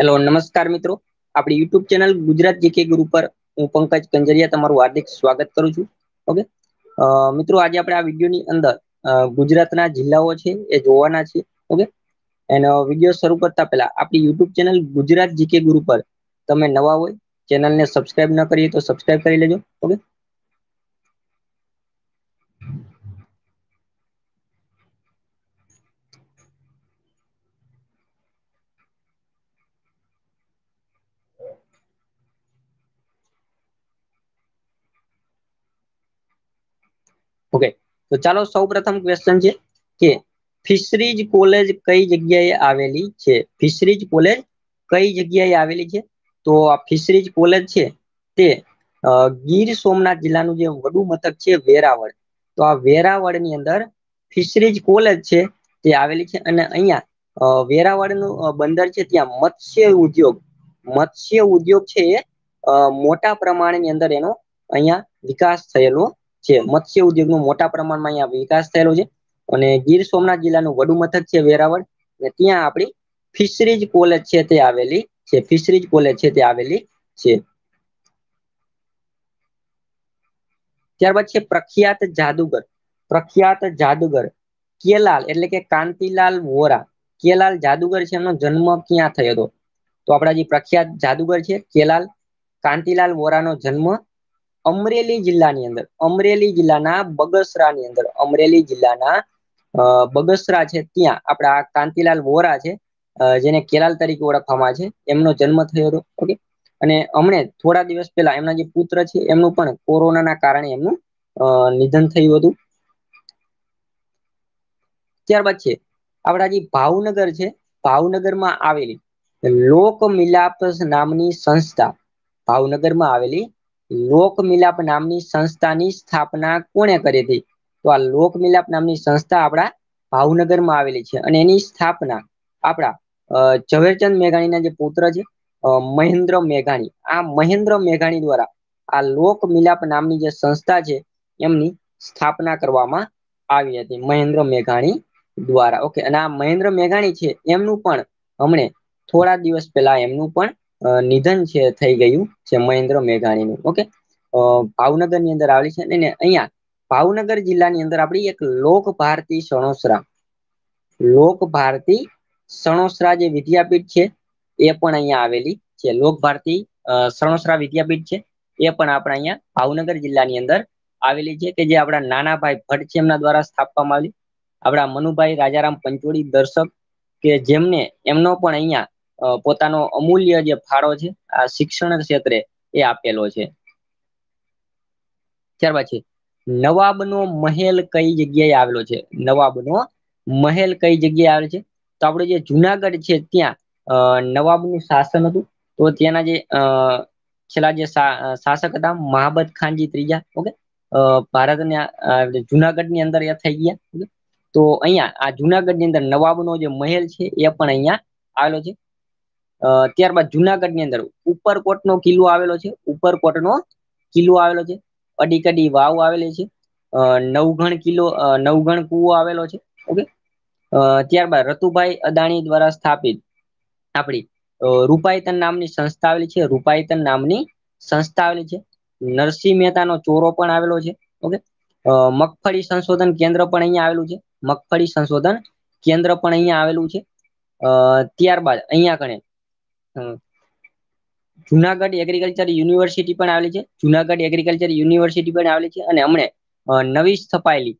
Hello નમસ્કાર મિત્રો આપણી યુટ્યુબ ચેનલ ગુજરાત જીકે ગુરુ પર હું પંકજ કંજરિયા તમારું હાર્દિક સ્વાગત કરું છું ઓકે મિત્રો આજે આપણે આ વિડીયોની અંદર ગુજરાતના જિલ્લાઓ છે એ જોવાના છે ઓકે એનો વિડીયો શરૂ કરતા પહેલા આપણી યુટ્યુબ ચેનલ ગુજરાત જીકે ગુરુ પર તમે નવા હોય ચેનલને સબસ્ક્રાઇબ ન કરીએ તો સબસ્ક્રાઇબ કરી લેજો ઓકે ઓકે તો ચાલો સૌ પ્રથમ ક્વેશ્ચન છે કે ફિશરીજ કોલેજ કઈ જગ્યાએ આવેલી છે ફિશરીજ કોલેજ કઈ જગ્યાએ આવેલી છે તો આ ફિશરીજ કોલેજ છે તે ગીર સોમનાથ જિલ્લાનું જે વડુ મથક છે વેરાવળ તો આ વેરાવળની અંદર ફિશરીજ કોલેજ છે તે આવેલી છે અને અહીંયા વેરાવળનું બંદર છે ત્યાં મત્સ્ય ઉદ્યોગ મત્સ્ય ઉદ્યોગ છે એ મોટા પ્રમાણની અંદર એનો અહીંયા વિકાસ થયેલો છે મત્સ્ય ઉદ્યોગનો મોટા પ્રમાણમાં અહીંયા વિકાસ થયેલો છે અને ગીર સોમનાથ જિલ્લાનું વડુ મથક છે વેરાવળ અને ત્યાં આપણી ફિશરીજ કોલેજ છે તે આવેલી છે ફિશરીજ કોલેજ છે તે આવેલી છે ત્યારબાદ છે પ્રખ્યાત જાદુગર પ્રખ્યાત જાદુગર કેલાલ એટલે કે કાંતિલાલ વોરા કેલાલ જાદુગર છે એમનો જન્મ ક્યાં થયો હતો તો આપણા જે પ્રખ્યાત જાદુગર છે કેલાલ કાંતિલાલ વોરાનો જન્મ અમરેલી જિલ્લાની અંદર અમરેલી જિલ્લાના બગસરા ની અંદર અમરેલી જિલ્લાના બગસરા છે ત્યાં આપણા કાંતિલાલ વોરા છે જેને કેલાલ તરીકે ઓળખવામાં છે એમનો જન્મ થયો હતો ઓકે અને હમણે થોડા દિવસ પહેલા એમના જે પુત્ર છે એમનું પણ કોરોનાના કારણે એમનું નિધન થયું હતું ત્યારબાદ છે આપણા જે ભાવનગર છે ભાવનગરમાં આવેલી લોક મિલાપ નામની સંસ્થા ભાવનગરમાં આવેલી લોકમિલાપ નામની સંસ્થાની સ્થાપના કોણે કરી હતી? તો આ લોકમિલાપ નામની સંસ્થા આપણા ભાવનગરમાં આવેલી છે અને એની સ્થાપના આપણા ઝવેરચંદ મેઘાણીના જે પુત્ર છે મહેન્દ્ર મેઘાણી આ મહેન્દ્ર મેઘાણી દ્વારા આ લોકમિલાપ નામની જે સંસ્થા છે એમની સ્થાપના કરવામાં આવી હતી મહેન્દ્ર મેઘાણી દ્વારા ઓકે અને આ મહેન્દ્ર મેઘાણી છે એમનું પણ હમણે થોડા દિવસ પહેલા એમનું પણ નિધન છે થઈ ગયું છે મહેન્દ્ર મેઘાણીનું ઓકે ભાવનગર ની અંદર આવેલી છે અને અહીંયા ભાવનગર જિલ્લાની અંદર આપણી એક લોક ભારતી સણોસરા લોક ભારતી સણોસરા જે વિદ્યાપીઠ છે એ પણ અહીંયા આવેલી છે લોક ભારતી સણોસરા વિદ્યાપીઠ છે એ પણ આપણે અહીંયા ભાવનગર જિલ્લાની અંદર આવેલી છે કે જે આપણા નાનાભાઈ ભટ્ટ છે એમના દ્વારા સ્થાપવામાં આવી આપણા મનુભાઈ રાજારામ પંચોળી દર્શક કે જેમને એમનો પણ અહીંયા પોતાનો અમૂલ્ય જે ફાળો છે આ શિક્ષણ ક્ષેત્રે એ આપેલો છે ત્યારબાદ છે નવાબનો મહેલ કઈ જગ્યાએ આવેલો છે નવાબનો મહેલ કઈ જગ્યાએ આવેલો છે તો આપણે જે જુનાગઢ છે ત્યાં નવાબનું શાસન હતું તો ત્યાંના જે છેલ્લા જે શાસક હતા મહાબત ખાનજી ત્રીજા ઓકે ભારતના ની અંદર એ થઈ ગયા તો અહીંયા આ જુનાગઢ ની અંદર નવાબ નો જે મહેલ છે એ પણ અહીંયા આવેલો છે ત્યારબાદ જુનાગઢ ની અંદર ઉપરકોટનો કિલ્લો આવેલો છે ઉપરકોટનો કિલ્લો આવેલો છે અડીકડી વાવ આવેલી છે નવઘણ કિલ્લો નવઘણ કુવો આવેલો છે ઓકે ત્યારબાદ રતુભાઈ અદાણી દ્વારા સ્થાપિત આપણી રૂપાયતન નામની સંસ્થા આવેલી છે રૂપાયતન નામની સંસ્થા આવેલી છે નરસિંહ મહેતાનો ચોરો પણ આવેલો છે ઓકે મગફળી સંશોધન કેન્દ્ર પણ અહીંયા આવેલું છે મગફળી સંશોધન કેન્દ્ર પણ અહીંયા આવેલું છે ત્યારબાદ અહીંયા કણે જુનાગઢ એગ્રીકલ્ચર યુનિવર્સિટી પણ આવેલી છે જુનાગઢ એગ્રીકલ્ચર યુનિવર્સિટી પણ આવેલી છે અને હમણે નવી સ્થપાયેલી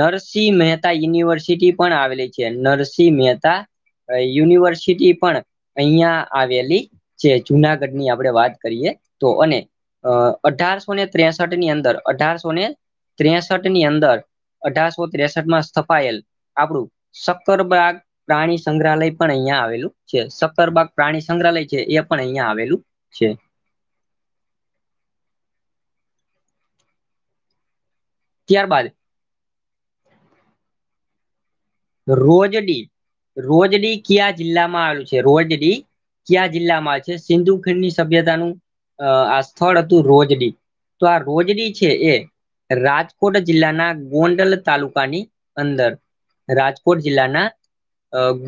નરસિંહ મહેતા યુનિવર્સિટી પણ આવેલી છે નરસિંહ મહેતા યુનિવર્સિટી પણ અહીંયા આવેલી છે જુનાગઢની આપણે વાત કરીએ તો અને અઢારસો ને ત્રેસઠ ની અંદર અઢારસો ને ત્રેસઠ ની અંદર અઢારસો ત્રેસઠ માં સ્થપાયેલ આપણું સક્કરબાગ પ્રાણી સંગ્રહાલય પણ અહીંયા આવેલું છે સક્કરબાગ પ્રાણી સંગ્રહાલય છે એ પણ અહીંયા આવેલું છે ત્યારબાદ રોજડી રોજડી કયા જિલ્લામાં આવેલું છે રોજડી કયા જિલ્લામાં છે સિંધુ ખીણની સભ્યતાનું આ સ્થળ હતું રોજડી તો આ રોજડી છે એ રાજકોટ જિલ્લાના ગોંડલ તાલુકાની અંદર રાજકોટ જિલ્લાના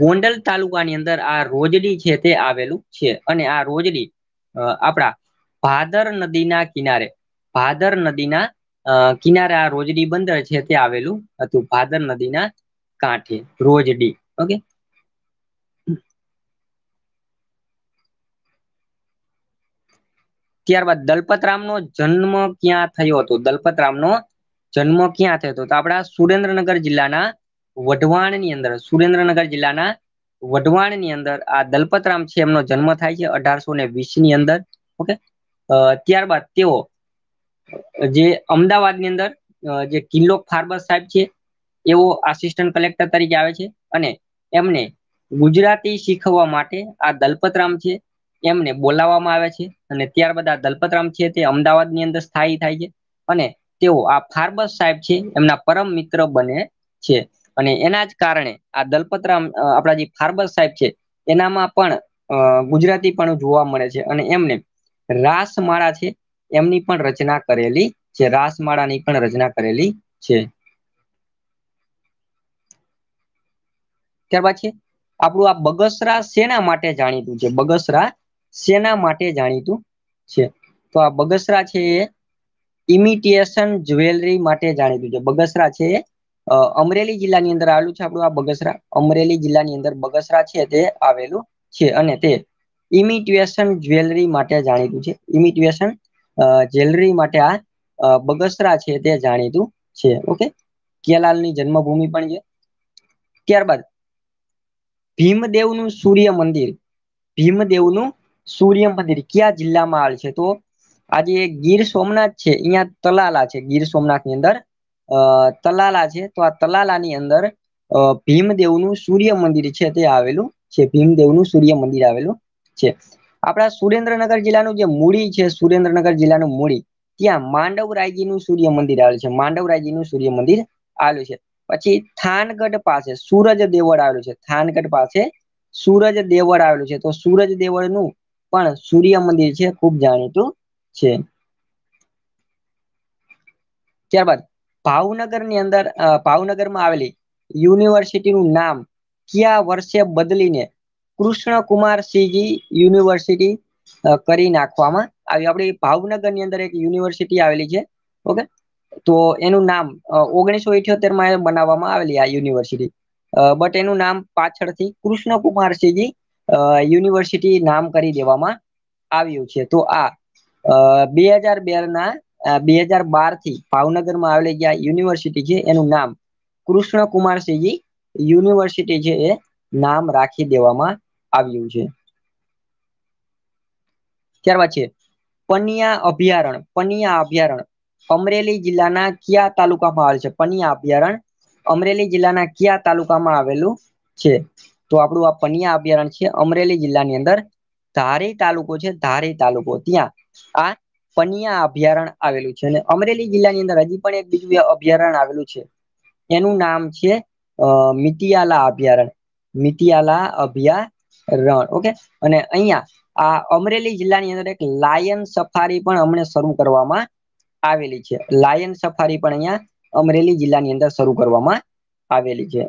ગોંડલ તાલુકાની અંદર આ રોજડી છે તે આવેલું છે અને આ રોજડી આપણા ભાદર નદીના કિનારે ભાદર નદીના કિનારે આ રોજડી બંદર છે તે આવેલું હતું ભાદર નદીના કાંઠે રોજડી ઓકે ત્યારબાદ નો જન્મ ક્યાં થયો હતો દલપતરામ નો જન્મ ક્યાં થયો હતો તો આપણા સુરેન્દ્રનગર જિલ્લાના વઢવાણની અંદર સુરેન્દ્રનગર જિલ્લાના વઢવાણની અંદર આ દલપતરામ છે એમનો જન્મ થાય છે અઢારસો ને વીસ ની અંદર ઓકે ત્યારબાદ તેઓ જે અમદાવાદની અંદર જે કિલ્લો ફાર્બર સાહેબ છે એવો આસિસ્ટન્ટ કલેક્ટર તરીકે આવે છે અને એમને ગુજરાતી શીખવવા માટે આ દલપતરામ છે એમને બોલાવવામાં આવે છે અને ત્યારબાદ આ દલપતરામ છે તે અમદાવાદની અંદર સ્થાયી થાય છે અને તેઓ આ ફાર્બસ સાહેબ છે એમના પરમ મિત્ર બને છે અને એના જ કારણે આ દલપતરામ આપણા જે ફાર્બર સાહેબ છે એનામાં પણ ગુજરાતી પણ જોવા મળે છે અને એમને રાસમાળા છે એમની પણ રચના કરેલી છે રાસમાળાની પણ રચના કરેલી છે ત્યારબાદ છે આપણું આ બગસરા શેના માટે જાણીતું છે બગસરા શેના માટે જાણીતું છે તો આ બગસરા છે એ ઇમિટેશન જ્વેલરી માટે જાણીતું છે બગસરા છે અમરેલી જિલ્લાની અંદર આવેલું છે આપણું આ બગસરા અમરેલી જિલ્લાની અંદર બગસરા છે તે આવેલું છે અને તે ઇમિટેશન જ્વેલરી માટે જાણીતું છે ઇમિટેશન જ્વેલરી માટે આ બગસરા છે તે જાણીતું છે ઓકે કેલાલની જન્મભૂમિ પણ છે ત્યારબાદ ભીમદેવનું સૂર્ય મંદિર ભીમદેવનું સૂર્ય મંદિર કયા જિલ્લામાં આવેલ છે તો આજે ગીર સોમનાથ છે અહીંયા તલાલા છે ગીર સોમનાથ ની અંદર અ તલાલા છે તો આ તલાલાની અંદર અ ભીમદેવનું સૂર્ય મંદિર છે તે આવેલું છે ભીમદેવનું સૂર્ય મંદિર આવેલું છે આપણા સુરેન્દ્રનગર જિલ્લાનું જે મૂડી છે સુરેન્દ્રનગર જિલ્લાનું મૂડી ત્યાં માંડવરાયજીનું સૂર્ય મંદિર આવેલું છે માંડવરાયજીનું સૂર્ય મંદિર આવેલું છે પછી થાનગઢ પાસે સૂરજ દેવળ આવેલું છે થાનગઢ પાસે સૂરજ દેવળ આવેલું છે તો સૂરજ નું પણ સૂર્ય મંદિર છે ખૂબ જાણીતું છે ત્યારબાદ ભાવનગરની અંદર ભાવનગરમાં આવેલી યુનિવર્સિટી નું નામ કયા વર્ષે બદલીને કૃષ્ણ સિંહજી યુનિવર્સિટી કરી નાખવામાં આવી આપણી ભાવનગરની અંદર એક યુનિવર્સિટી આવેલી છે ઓકે તો એનું નામ ઓગણીસો ઇઠ્યોતેર માં બનાવવામાં આવેલી આ યુનિવર્સિટી બટ એનું નામ પાછળથી કૃષ્ણકુમાર સિંહજી યુનિવર્સિટી નામ કરી દેવામાં આવ્યું છે તો આ બે હજાર બે ના બે હજાર બાર થી ભાવનગરમાં આવેલી જે યુનિવર્સિટી છે એનું નામ કૃષ્ણ કુમારસિંહજી યુનિવર્સિટી છે એ નામ રાખી દેવામાં આવ્યું છે ત્યારબાદ છે પનિયા અભયારણ્ય પનિયા અભયારણ્ય અમરેલી જિલ્લાના કયા તાલુકામાં આવેલ છે પનિયા અભયારણ્ય અમરેલી જિલ્લાના કયા તાલુકામાં આવેલું છે તો આપણું આ પનિયા અભયારણ્ય છે અમરેલી જિલ્લાની અંદર ધારી તાલુકો છે ધારી તાલુકો ત્યાં આ પનિયા અભયારણ્ય આવેલું છે અને અમરેલી જિલ્લાની અંદર હજી પણ એક બીજું અભયારણ્ય આવેલું છે એનું નામ છે મિતિયાલા અભયારણ્ય મિતિયાલા અભયારણ્ય okay અને અહીંયા આ અમરેલી જિલ્લાની અંદર એક લાયન સફારી પણ અમને શરૂ કરવામાં આવેલી છે લાયન સફારી પણ અહીંયા અમરેલી જિલ્લાની અંદર શરૂ કરવામાં આવેલી છે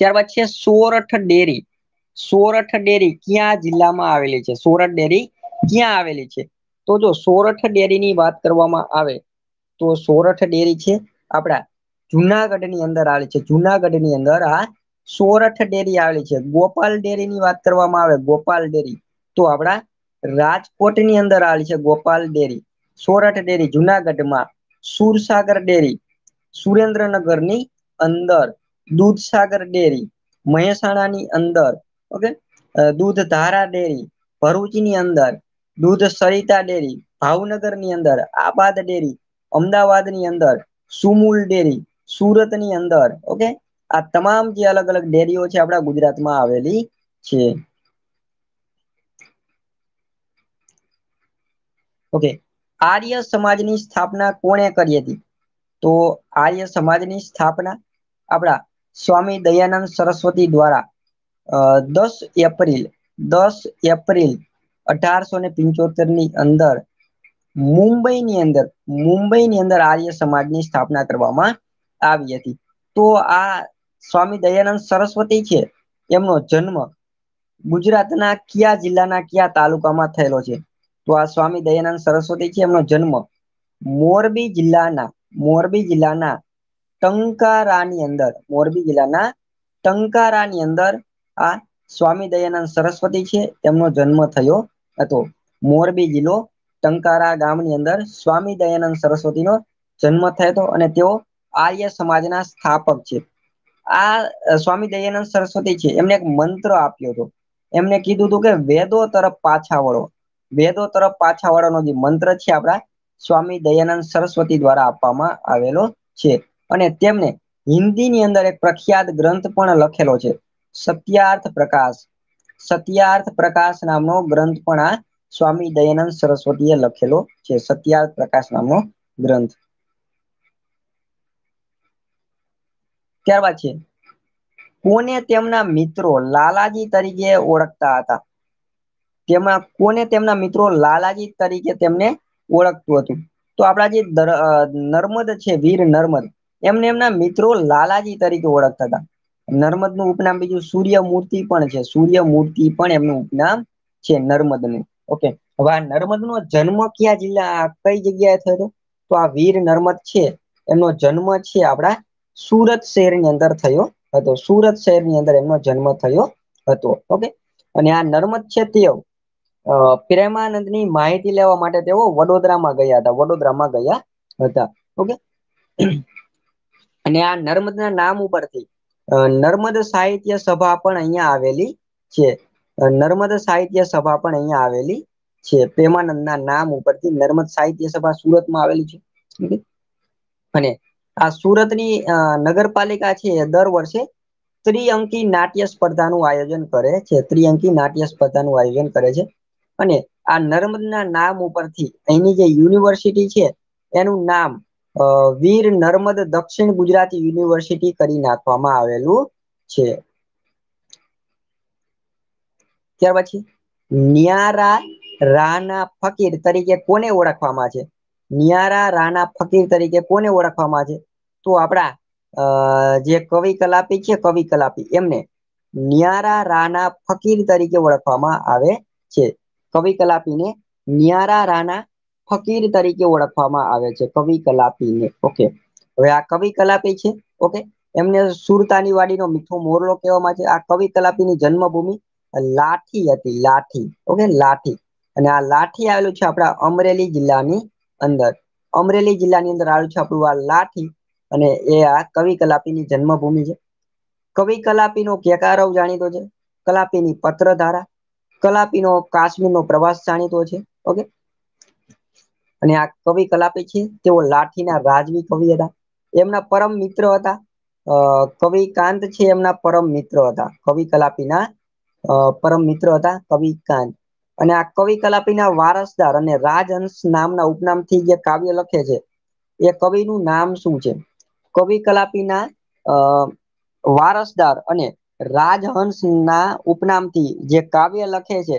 ત્યારબાદ છે સોરઠ ડેરી સોરઠ ડેરી કયા જિલ્લામાં આવેલી છે સોરઠ ડેરી ક્યાં આવેલી છે તો જો સોરઠ ડેરીની વાત કરવામાં આવે તો સોરઠ ડેરી છે આપણા જુનાગઢ ની અંદર આવેલી છે જુનાગઢ ની અંદર આ સોરઠ ડેરી આવેલી છે ગોપાલ ડેરી ની વાત કરવામાં આવે ગોપાલ ડેરી તો આપણા રાજકોટની અંદર આવેલી છે ગોપાલ ડેરી સોરઠ ડેરી જુનાગઢમાં સુરસાગર ડેરી સુરેન્દ્રનગરની અંદર દૂધસાગર ડેરી મહેસાણાની અંદર ઓકે દૂધ ધારા ડેરી ભરૂચની અંદર દૂધ સરિતા ડેરી ભાવનગરની અંદર આબાદ ડેરી અમદાવાદની અંદર સુમુલ ડેરી સુરતની અંદર ઓકે આ તમામ જે અલગ અલગ ડેરીઓ છે આપણા ગુજરાતમાં આવેલી છે ઓકે આર્ય સમાજની સ્થાપના કોણે કરી હતી તો આર્ય સમાજની સ્થાપના આપણા સ્વામી દયાનંદ સરસ્વતી દ્વારા દસ એપ્રિલ દસ એપ્રિલ અઢારસો ને પિંચોતેર ની અંદર મુંબઈની અંદર મુંબઈની અંદર આર્ય સમાજની સ્થાપના કરવામાં આવી હતી તો આ સ્વામી દયાનંદ સરસ્વતી છે એમનો જન્મ ગુજરાતના કયા જિલ્લાના કયા તાલુકામાં થયેલો છે તો આ સ્વામી દયાનંદ સરસ્વતી છે એમનો જન્મ મોરબી જિલ્લાના મોરબી જિલ્લાના ટંકારાની અંદર મોરબી જિલ્લાના ટંકારા ની અંદર આ સ્વામી દયાનંદ સરસ્વતી છે એમનો જન્મ થયો હતો મોરબી જિલ્લો ટંકારા ગામની અંદર સ્વામી દયાનંદ સરસ્વતીનો જન્મ થયો હતો અને તેઓ આર્ય સમાજના સ્થાપક છે આ સ્વામી દયાનંદ સરસ્વતી છે એમને એક મંત્ર આપ્યો હતો એમને કીધું હતું કે વેદો તરફ પાછા વળો વેદો તરફ પાછા વળવાનો જે મંત્ર છે આપણા સ્વામી દયાનંદ સરસ્વતી દ્વારા આપવામાં આવેલો છે અને તેમણે હિન્દીની અંદર એક પ્રખ્યાત ગ્રંથ પણ લખેલો છે સત્યાર્થ પ્રકાશ સત્યાર્થ પ્રકાશ નામનો ગ્રંથ પણ આ સ્વામી દયાનંદ સરસ્વતી એ લખેલો છે સત્યાર્થ પ્રકાશ નામનો ગ્રંથ ત્યારબાદ છે કોને તેમના મિત્રો લાલાજી તરીકે ઓળખતા હતા તેમાં કોને તેમના મિત્રો લાલાજી તરીકે તેમને ઓળખતું હતું તો આપણા જે નર્મદ છે વીર નર્મદ એમને એમના મિત્રો લાલાજી તરીકે ઓળખતા હતા નર્મદ નું ઉપનામ બીજું સૂર્યમૂર્તિ પણ છે સૂર્યમૂર્તિ પણ એમનું ઉપનામ છે નર્મદ નું ઓકે હવે આ નર્મદ નો જન્મ ક્યાં જિલ્લા કઈ જગ્યાએ થયો તો આ વીર નર્મદ છે એમનો જન્મ છે આપણા સુરત શહેરની અંદર થયો હતો સુરત શહેરની અંદર એમનો જન્મ થયો હતો ઓકે અને આ નર્મદ છે તેઓ પ્રેમાનંદ ની માહિતી લેવા માટે તેઓ વડોદરામાં ગયા હતા વડોદરામાં ગયા હતા ઓકે અને આ નર્મદના નામ ઉપરથી નર્મદ સાહિત્ય સભા પણ અહીંયા આવેલી છે નર્મદ સાહિત્ય સભા પણ અહીંયા આવેલી છે પ્રેમાનંદના નામ ઉપરથી નર્મદ સાહિત્ય સભા સુરતમાં આવેલી છે અને આ સુરતની નગરપાલિકા છે દર વર્ષે ત્રિઅંકી નાટ્ય સ્પર્ધાનું આયોજન કરે છે ત્રિઅંકી નાટ્ય સ્પર્ધાનું આયોજન કરે છે અને આ નર્મદના નામ ઉપરથી અહીંની જે યુનિવર્સિટી છે એનું નામ વીર નર્મદ દક્ષિણ ગુજરાત યુનિવર્સિટી કરી નાખવામાં આવેલું છે ત્યાર પછી ન્યારા રાના ફકીર તરીકે કોને ઓળખવામાં છે ન્યારા રાના ફકીર તરીકે કોને ઓળખવામાં છે તો આપણા જે કવિ કલાપી છે કવિ કલાપી એમને ન્યારા રાના ફકીર તરીકે ઓળખવામાં આવે છે કવિ કલાપીને ન્યારા રાના ફકીર તરીકે ઓળખવામાં આવે છે કવિ કલાપીને ઓકે હવે આ કવિ કલાપી છે okay એમને સુરતાની વાડીનો મીઠો મોરલો કહેવામાં છે આ કવિ કલાપીની જન્મભૂમિ લાઠી હતી લાઠી okay લાઠી અને આ લાઠી આવેલું છે આપણા અમરેલી જિલ્લાની અંદર અમરેલી જિલ્લાની અંદર આવેલું છે આપણું આ લાઠી અને એ આ કવિ કલાપીની જન્મભૂમિ છે કવિ કલાપીનો કેકારવ જાણીતો છે કલાપીની પત્રધારા કલાપીનો કાશ્મીરનો પ્રવાસ જાણીતો છે ઓકે અને આ કવિ કલાપી છે તેઓ લાઠીના રાજવી કવિ હતા એમના પરમ મિત્ર હતા કવિ કાંત છે એમના પરમ મિત્ર હતા કવિ કલાપીના પરમ મિત્ર હતા કવિ કાંત અને આ કવિ કલાપીના વારસદાર અને રાજહંસ નામના ઉપનામથી જે કાવ્ય લખે છે એ કવિનું નામ શું છે કવિ કલાપીના વારસદાર અને રાજહંસ ના ઉપનામથી જે કાવ્ય લખે છે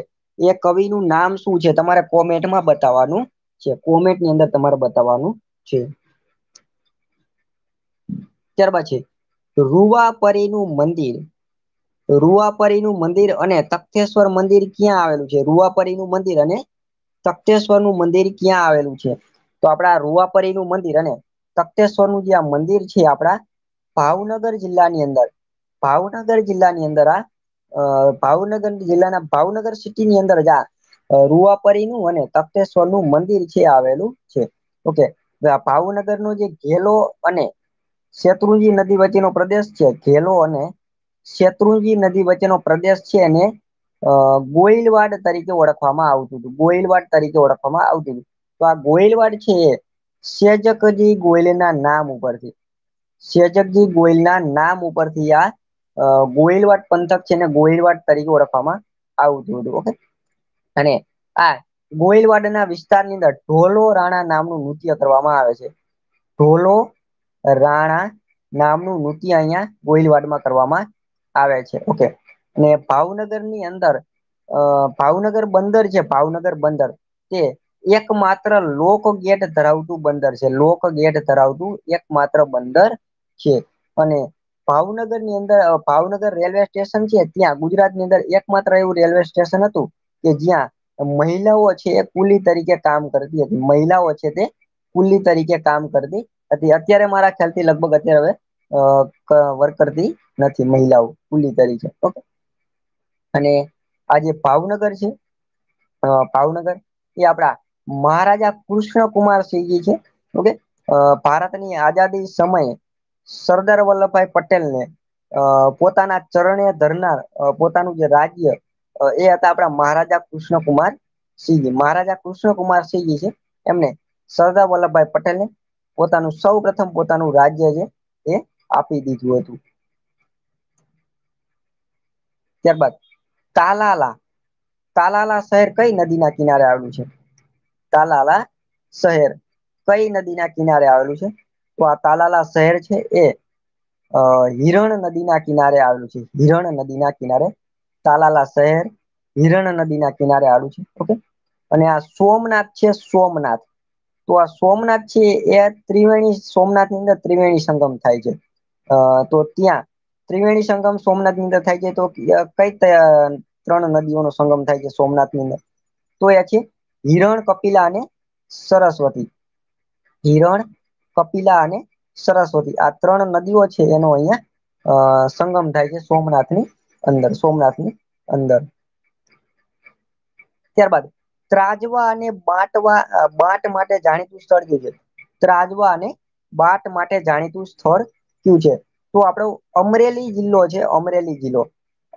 એ કવિનું નામ શું છે તમારે કોમેન્ટમાં બતાવવાનું છે કોમેન્ટની અંદર તમારે બતાવવાનું છે ત્યારબાદ છે રૂવાપરીનું મંદિર રૂવાપરીનું મંદિર અને તખતેશ્વર મંદિર ક્યાં આવેલું છે રૂવાપરીનું મંદિર અને તખતેશ્વરનું મંદિર ક્યાં આવેલું છે તો આપણા રૂવાપરીનું મંદિર અને તખતેશ્વરનું જે આ મંદિર છે આપણા ભાવનગર જિલ્લાની અંદર ભાવનગર જિલ્લાની અંદર આ ભાવનગર જિલ્લાના ભાવનગર સિટીની અંદર જ આ રૂવાપરીનું અને નું મંદિર છે આવેલું છે ઓકે ભાવનગરનો જે ઘેલો અને શેત્રુંજી નદી વચ્ચેનો પ્રદેશ છે ઘેલો અને શેત્રુંજી નદી વચ્ચેનો પ્રદેશ છે એને ગોયલવાડ તરીકે ઓળખવામાં આવતું હતું ગોયલવાડ તરીકે ઓળખવામાં આવતું હતું તો આ ગોયલવાડ છે એ સેજકજી ગોયલના નામ ઉપરથી સેજકજી ગોયલના નામ ઉપરથી આ ગોયલવાડ પંથક છે ને ગોયલવાડ તરીકે ઓળખવામાં આવતું હતું ઓકે અને આ ગોયલવાડના વિસ્તારની અંદર ઢોલો રાણા નામનું નૃત્ય કરવામાં આવે છે ઢોલો રાણા નામનું નૃત્ય અહીંયા ગોયલવાડમાં કરવામાં આવે છે ઓકે અને ભાવનગરની અંદર ભાવનગર બંદર છે ભાવનગર બંદર તે એકમાત્ર લોક ગેટ ધરાવતું બંદર છે લોક ગેટ ધરાવતું એકમાત્ર બંદર છે અને ભાવનગરની અંદર ભાવનગર રેલવે સ્ટેશન છે ત્યાં ગુજરાતની અંદર એકમાત્ર એવું રેલવે સ્ટેશન હતું કે જ્યાં મહિલાઓ છે એ કુલી તરીકે કામ કરતી હતી મહિલાઓ છે તે કુલી તરીકે કામ કરતી હતી અત્યારે મારા ખ્યાલથી લગભગ અત્યારે હવે વર્ક કરતી નથી મહિલાઓ કુલી તરીકે ઓકે અને આ ભાવનગર છે ભાવનગર એ આપડા મહારાજા કૃષ્ણ કુમારસિંહજી છે ઓકે અ ભારતની આઝાદી સમયે સરદાર વલ્લભભાઈ પટેલને અ પોતાના ચરણે ધરનાર પોતાનું જે રાજ્ય એ હતા આપણા મહારાજા કૃષ્ણકુમાર સિંહજી મહારાજા કૃષ્ણકુમાર સિંહજી છે એમને સરદાર વલ્લભભાઈ પટેલને પોતાનું સૌ પ્રથમ પોતાનું રાજ્ય છે એ આપી દીધું હતું ત્યારબાદ તાલાલા તાલાલા શહેર કઈ નદીના કિનારે આવેલું છે તાલાલા શહેર કઈ નદીના કિનારે આવેલું છે તો આ તાલાલા શહેર છે એ હિરણ નદીના કિનારે આવેલું છે હિરણ નદીના કિનારે તાલાલા શહેર હિરણ નદીના કિનારે આવેલું છે ઓકે અને આ સોમનાથ છે સોમનાથ તો આ સોમનાથ છે એ ત્રિવેણી સોમનાથની અંદર ત્રિવેણી સંગમ થાય છે તો ત્યાં ત્રિવેણી સંગમ સોમનાથની અંદર થાય છે તો કઈ ત્રણ નદીઓનો સંગમ થાય છે સોમનાથ ની અંદર તો એ છે હિરણ કપિલા અને સરસ્વતી હિરણ કપિલા અને સરસ્વતી આ ત્રણ નદીઓ છે એનો અહીંયા સંગમ થાય છે સોમનાથની અંદર સોમનાથની અંદર ત્યારબાદ ત્રાજવા અને બાટવા બાટ માટે જાણીતું સ્થળ કયું છે ત્રાજવા અને બાટ માટે જાણીતું સ્થળ કયું છે તો આપણો અમરેલી જિલ્લો છે અમરેલી જિલ્લો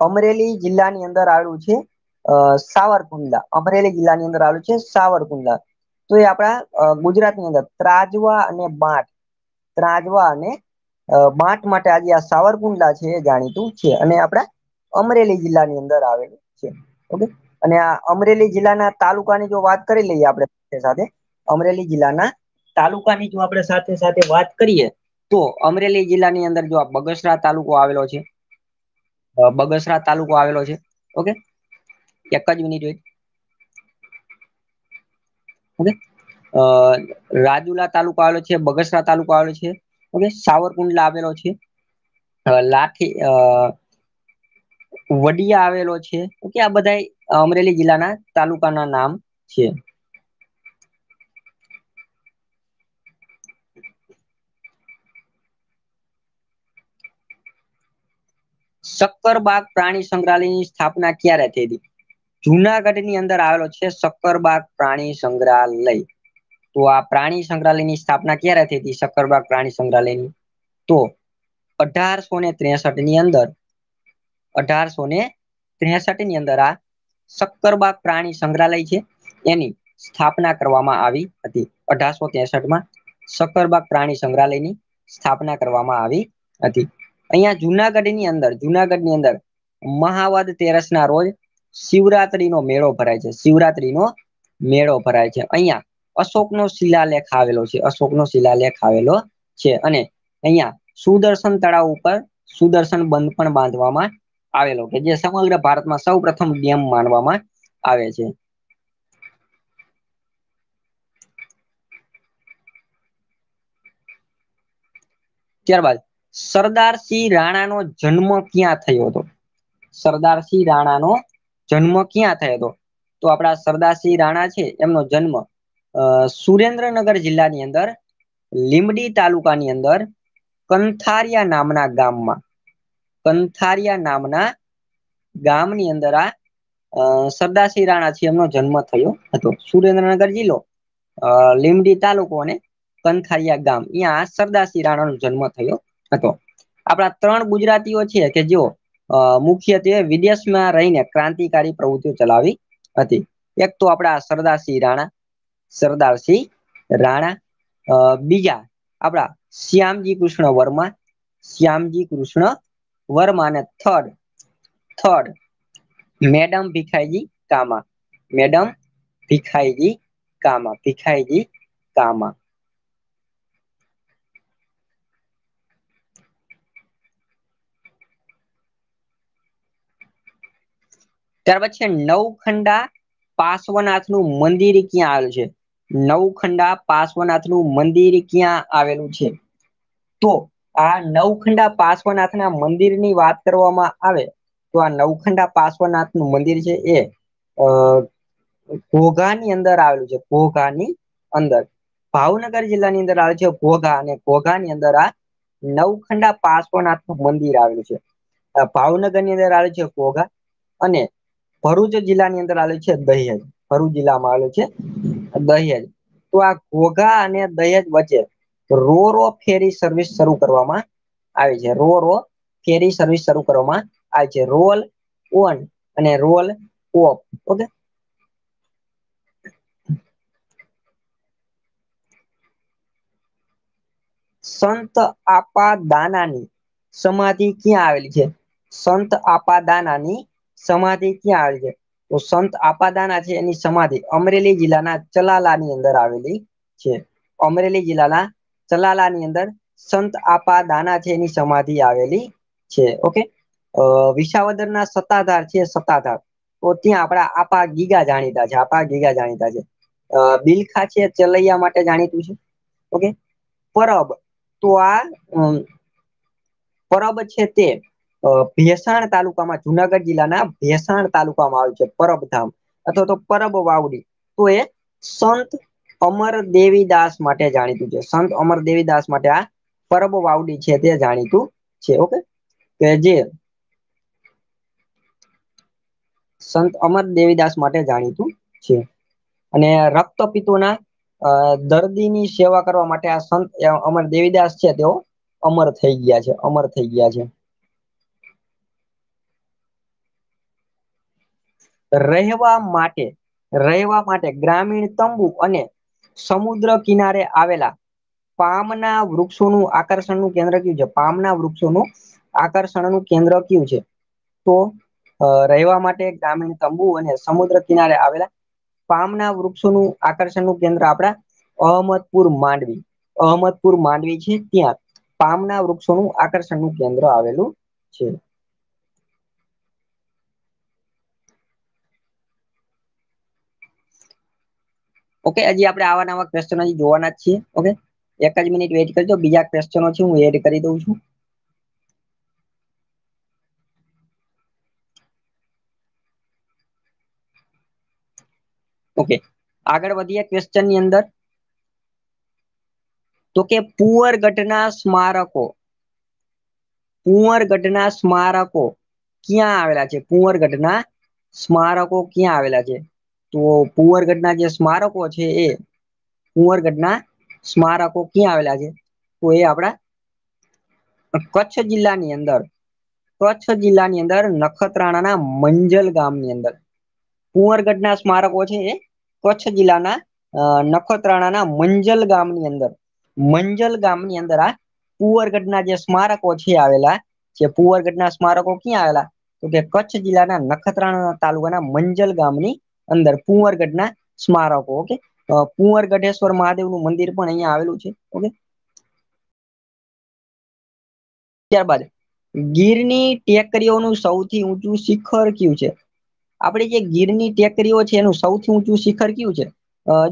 અમરેલી જિલ્લાની અંદર આવેલું છે સાવરકુંડલા અમરેલી જિલ્લાની અંદર આવેલું છે સાવરકુંડલા તો એ આપણા ગુજરાતની અંદર ત્રાજવા અને બાટ ત્રાજવા અને બાટ માટે આજે આ સાવરકુંડલા છે એ જાણીતું છે અને આપણા અમરેલી જિલ્લાની અંદર આવેલું છે ઓકે અને આ અમરેલી જિલ્લાના તાલુકાની જો વાત કરી લઈએ આપણે સાથે સાથે અમરેલી જિલ્લાના તાલુકાની જો આપણે સાથે સાથે વાત કરીએ તો અમરેલી જિલ્લાની અંદર જો આ બગસરા તાલુકો આવેલો છે બગસરા તાલુકો આવેલો છે ઓકે એક જ મિનિટ વેટ ઓકે રાજુલા તાલુકો આવેલો છે બગસરા તાલુકો આવેલો છે ઓકે સાવરકુંડલા આવેલો છે લાઠી વડિયા આવેલો છે તો આ બધા અમરેલી જિલ્લાના તાલુકાના નામ છે સક્કરબાગ પ્રાણી સંગ્રહાલયની સ્થાપના ક્યારે થઈ હતી જુનાગઢ ની અંદર આવેલો છે શક્કરબાગ પ્રાણી સંગ્રહાલય તો આ પ્રાણી સંગ્રહાલયની સ્થાપના ક્યારે થઈ હતી શક્કરબાગ પ્રાણી સંગ્રહાલયની તો અઢારસો ને ત્રેસઠ ની અંદર અઢારસો ને ત્રેસઠ ની અંદર આ સક્કરબાગ પ્રાણી સંગ્રહાલય છે એની સ્થાપના કરવામાં આવી હતી અઢારસો ત્રેસઠ માં સક્કરબાગ પ્રાણી સંગ્રહાલયની સ્થાપના કરવામાં આવી હતી અહીંયા જુનાગઢની અંદર જુનાગઢની અંદર મહાવદ તેરસ ના રોજ શિવરાત્રીનો મેળો ભરાય છે શિવરાત્રીનો મેળો ભરાય છે અહીંયા અશોકનો શિલાલેખ આવેલો છે અશોકનો શિલાલેખ આવેલો છે અને અહીંયા સુદર્શન તળાવ ઉપર સુદર્શન બંધ પણ બાંધવામાં આવેલો કે જે સમગ્ર ભારતમાં સૌ પ્રથમ ડેમ માનવામાં આવે છે ત્યારબાદ સરદારસિંહ રાણાનો જન્મ ક્યાં થયો હતો સરદારસિંહ રાણાનો જન્મ ક્યાં થયો હતો તો આપણા સરદારસિંહ રાણા છે એમનો જન્મ સુરેન્દ્રનગર જિલ્લાની અંદર લીંબડી તાલુકાની અંદર કંથારિયા નામના ગામમાં કંથારિયા નામના ગામની અંદર આ સરદારસિંહ રાણાથી એમનો જન્મ થયો હતો સુરેન્દ્રનગર જિલ્લો લીમડી તાલુકો અને કંથારિયા ગામ અહીંયા સરદારસિંહ રાણાનો જન્મ થયો હતો આપણા ત્રણ ગુજરાતીઓ છે કે જેઓ મુખ્યત્વે વિદેશમાં રહીને ક્રાંતિકારી પ્રવૃત્તિઓ ચલાવી હતી એક તો આપણા સરદારસિંહ રાણા સરદારસિંહ રાણા બીજા આપણા શ્યામજી કૃષ્ણ વર્મા શ્યામજી કૃષ્ણ વર્માને third third madam Bhikhaiji Cama madam Bhikhaiji Cama Bhikhaiji Cama ત્યાર પછી નવખંડા નું મંદિર ક્યાં આવેલું છે નવખંડા નું મંદિર ક્યાં આવેલું છે તો આ નવખંડા પાર્શ્વનાથના મંદિરની વાત કરવામાં આવે તો આ નવખંડા પાર્શ્વનાથનું મંદિર છે એ અ ઘોઘાની અંદર આવેલું છે ઘોઘાની અંદર ભાવનગર જિલ્લાની અંદર આવેલું છે ઘોઘા અને ઘોઘાની અંદર આ નવખંડા પાર્શ્વનાથનું મંદિર આવેલું છે ભાવનગરની અંદર આવેલું છે ઘોઘા અને ભરૂચ જિલ્લાની અંદર આવેલું છે દહેજ ભરૂચ જિલ્લામાં આવેલું છે દહેજ તો આ ઘોઘા અને દહેજ વચ્ચે રો રો ફેરી સર્વિસ શરૂ કરવામાં આવી છે રો રો ફેરી સર્વિસ શરૂ કરવામાં આવી છે રોલ ઓન અને રોલ ઓફ ઓકે સંત આપા દાનાની સમાધિ ક્યાં આવેલી છે સંત આપાદાનાની સમાધિ ક્યાં આવેલી છે તો સંત આપાદાના છે એની સમાધિ અમરેલી જિલ્લાના ચલાલાની અંદર આવેલી છે અમરેલી જિલ્લાના સલાલાની અંદર સંત આપા દાના એની સમાધિ આવેલી છે ઓકે વિસાવદરના સત્તાધાર છે સત્તાધાર તો ત્યાં આપણા આપા ગીગા જાણીતા છે આપા ગીગા જાણીતા છે બિલખા છે ચલૈયા માટે જાણીતું છે ઓકે પરબ તો આ પરબ છે તે ભેસાણ તાલુકામાં જુનાગઢ જિલ્લાના ભેસાણ તાલુકામાં આવ્યું છે પરબધામ અથવા તો પરબ વાવડી તો એ સંત અમર દેવીદાસ માટે જાણીતું છે સંત અમર દેવીદાસ માટે આ પરબ વાવડી છે તે જાણીતું છે ઓકે કે જે સંત અમર દેવીદાસ માટે જાણીતું છે અને રક્તપિતોના દર્દીની સેવા કરવા માટે આ સંત અમર દેવીદાસ છે તેઓ અમર થઈ ગયા છે અમર થઈ ગયા છે રહેવા માટે રહેવા માટે ગ્રામીણ તંબુ અને સમુદ્ર કિનારે આવેલા પામના વૃક્ષોનું આકર્ષણનું કેન્દ્ર કયું છે પામના વૃક્ષોનું આકર્ષણનું કેન્દ્ર કયું છે તો રહેવા માટે ગ્રામીણ તંબુ અને સમુદ્ર કિનારે આવેલા પામના વૃક્ષોનું આકર્ષણનું કેન્દ્ર આપણા અહમદપુર માંડવી અહમદપુર માંડવી છે ત્યાં પામના વૃક્ષોનું આકર્ષણનું કેન્દ્ર આવેલું છે ઓકે હજી આપણે આવા નવા ક્વેશ્ચન હજી જોવાના જ છીએ ઓકે એક જ મિનિટ વેઇટ કરજો બીજા ક્વેશ્ચનો છે હું એડ કરી દઉં છું ઓકે આગળ વધીએ ક્વેશ્ચન ની અંદર તો કે પુઅર ગઢના સ્મારકો પુઅર ગઢના સ્મારકો ક્યાં આવેલા છે પુઅર ગઢના સ્મારકો ક્યાં આવેલા છે તો કુંવરગઢના જે સ્મારકો છે એ ના સ્મારકો ક્યાં આવેલા છે તો એ આપડા કચ્છ જિલ્લાની અંદર કચ્છ જિલ્લાની અંદર નખત્રાણાના મંજલ ગામની અંદર કુંવરગઢના સ્મારકો છે એ કચ્છ જિલ્લાના અ નખત્રાણાના મંજલ ગામની અંદર મંજલ ગામની અંદર આ કુંવરગઢના જે સ્મારકો છે આવેલા જે કુંવરગઢના સ્મારકો ક્યાં આવેલા તો કે કચ્છ જિલ્લાના નખત્રાણા તાલુકાના મંજલ ગામની અંદર કુંવરગઢના સ્મારકો ઓકે કુંવરગઢેશ્વર મહાદેવનું મંદિર પણ અહીંયા આવેલું છે ઓકે ત્યારબાદ ગીરની ટેકરીઓનું સૌથી ઊંચું શિખર કયું છે આપણે જે ગીરની ટેકરીઓ છે એનું સૌથી ઊંચું શિખર કયું છે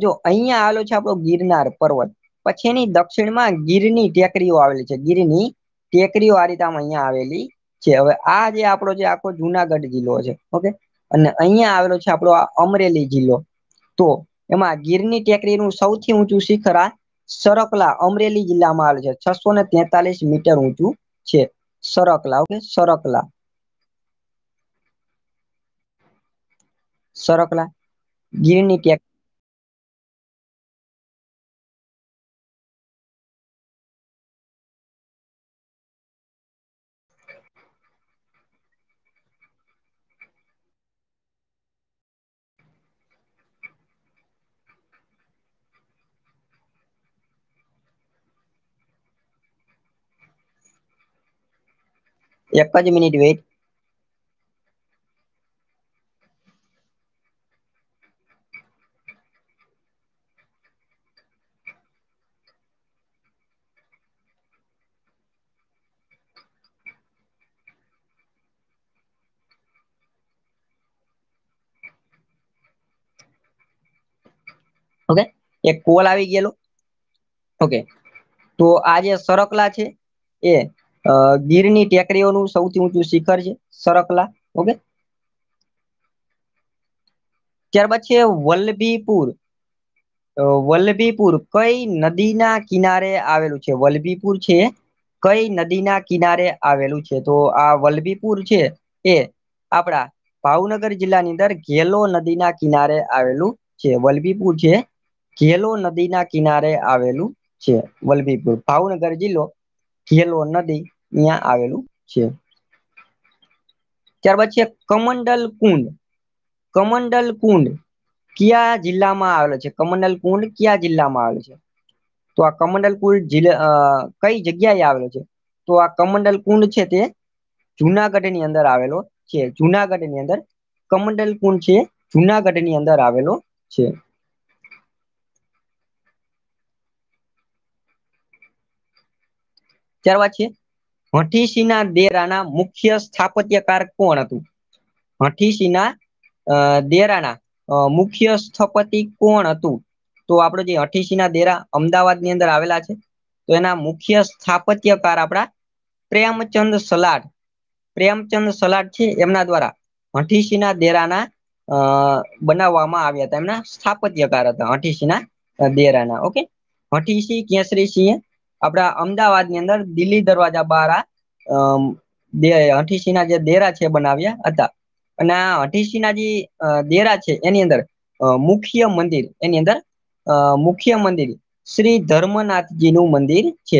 જો અહીંયા આવેલો છે આપણો ગિરનાર પર્વત પછી એની દક્ષિણમાં ગીરની ટેકરીઓ આવેલી છે ગીરની ટેકરીઓ આ રીતે અહીંયા આવેલી છે હવે આ જે આપણો જે આખો જુનાગઢ જિલ્લો છે ઓકે અને અહીંયા આવેલો છે આપણો આ અમરેલી જિલ્લો તો એમાં ગીરની ટેકરીનું સૌથી ઊંચું શિખર આ સરકલા અમરેલી જિલ્લામાં આવેલું છે છસો ને તેતાલીસ મીટર ઊંચું છે સરકલા ઓકે સરકલા સરકલા ગીરની ટેક એક જ મિનિટ વેઇટ ઓકે એક કોલ આવી ગયેલો ઓકે તો આ જે સરકલા છે એ ગીરની ટેકરીઓનું સૌથી ઊંચું શિખર છે સરકલા ઓકે ત્યારબાદ છે વલ્લભીપુર વલ્લભીપુર કઈ નદીના કિનારે આવેલું છે વલ્લભીપુર છે કઈ નદીના કિનારે આવેલું છે તો આ વલ્લભીપુર છે એ આપણા ભાવનગર જિલ્લાની અંદર ઘેલો નદીના કિનારે આવેલું છે વલ્લભીપુર છે ઘેલો નદીના કિનારે આવેલું છે વલ્લભીપુર ભાવનગર જિલ્લો ઘેલો નદી અહીંયા આવેલું છે ત્યારબાદ છે કમંડલ કુંડ કમંડલ કુંડ કયા જિલ્લામાં આવેલો છે કમંડલ કુંડ કયા જિલ્લામાં આવેલો છે તો આ કમંડલ કુંડ કઈ જગ્યાએ આવેલો છે તો આ કમંડલ કુંડ છે તે જુનાગઢની અંદર આવેલો છે જુનાગઢની અંદર કમંડલ કુંડ છે જુનાગઢની અંદર આવેલો છે ત્યારબાદ છે હઠીસીના દેરાના મુખ્ય સ્થાપત્યકાર કોણ હતું હઠીસીના દેરાના મુખ્ય સ્થપતિ કોણ હતું તો આપણે જે હઠીસીના દેરા અમદાવાદની અંદર આવેલા છે તો એના મુખ્ય સ્થાપત્યકાર આપણા પ્રેમચંદ સલાડ પ્રેમચંદ સલાડ છે એમના દ્વારા હઠીસીના દેરાના બનાવવામાં આવ્યા હતા એમના સ્થાપત્યકાર હતા હઠીસીના દેરાના ઓકે હઠીસી સિંહ આપણા અમદાવાદ ની અંદર દિલ્હી દરવાજા બહાર હઠીસી ના જે દેરા છે બનાવ્યા હતા અને આ હઠીસી જે દેરા છે એની અંદર મુખ્ય મંદિર એની અંદર મુખ્ય મંદિર શ્રી ધર્મનાથજી નું મંદિર છે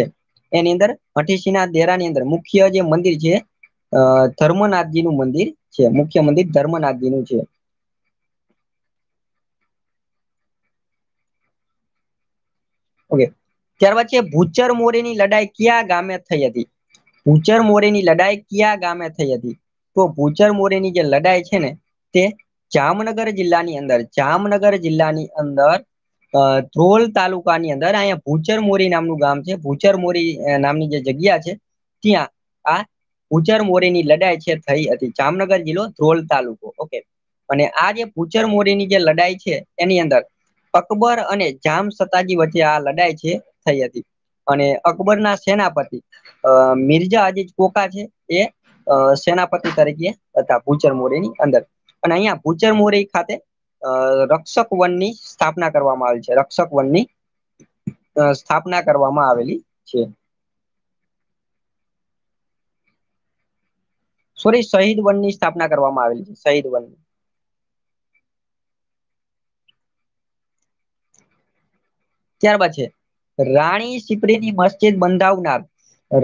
એની અંદર હઠીસી ના દેરાની અંદર મુખ્ય જે મંદિર છે ધર્મનાથજી નું મંદિર છે મુખ્ય મંદિર ધર્મનાથજી નું છે ઓકે ત્યારબાદ છે ભૂચર મોરીની લડાઈ કયા ગામે થઈ હતી ભૂચર મોરીની લડાઈ કયા ગામે થઈ હતી તો ભૂચર મોરીની જે લડાઈ છે ને તે જામનગર જિલ્લાની અંદર જામનગર જિલ્લાની અંદર ધ્રોલ તાલુકાની અંદર અહીંયા ભૂચર મોરી નામનું ગામ છે ભૂચર મોરી નામની જે જગ્યા છે ત્યાં આ ભૂચર મોરીની લડાઈ છે થઈ હતી જામનગર જિલ્લો ધ્રોલ તાલુકો ઓકે અને આ જે ભૂચર ની જે લડાઈ છે એની અંદર અકબર અને જામ સતાજી વચ્ચે આ લડાઈ છે થઈ હતી અને અકબરના સેનાપતિ મિર્જા અજીજ કોકા છે એ સેનાપતિ તરીકે હતા ભૂચર મોરીની અંદર અને અહીંયા ભૂચર મોરી ખાતે રક્ષક વનની સ્થાપના કરવામાં આવી છે રક્ષક વનની સ્થાપના કરવામાં આવેલી છે સોરી શહીદ વનની સ્થાપના કરવામાં આવેલી છે શહીદ વનની ત્યારબાદ છે રાણી ની મસ્જિદ બંધાવનાર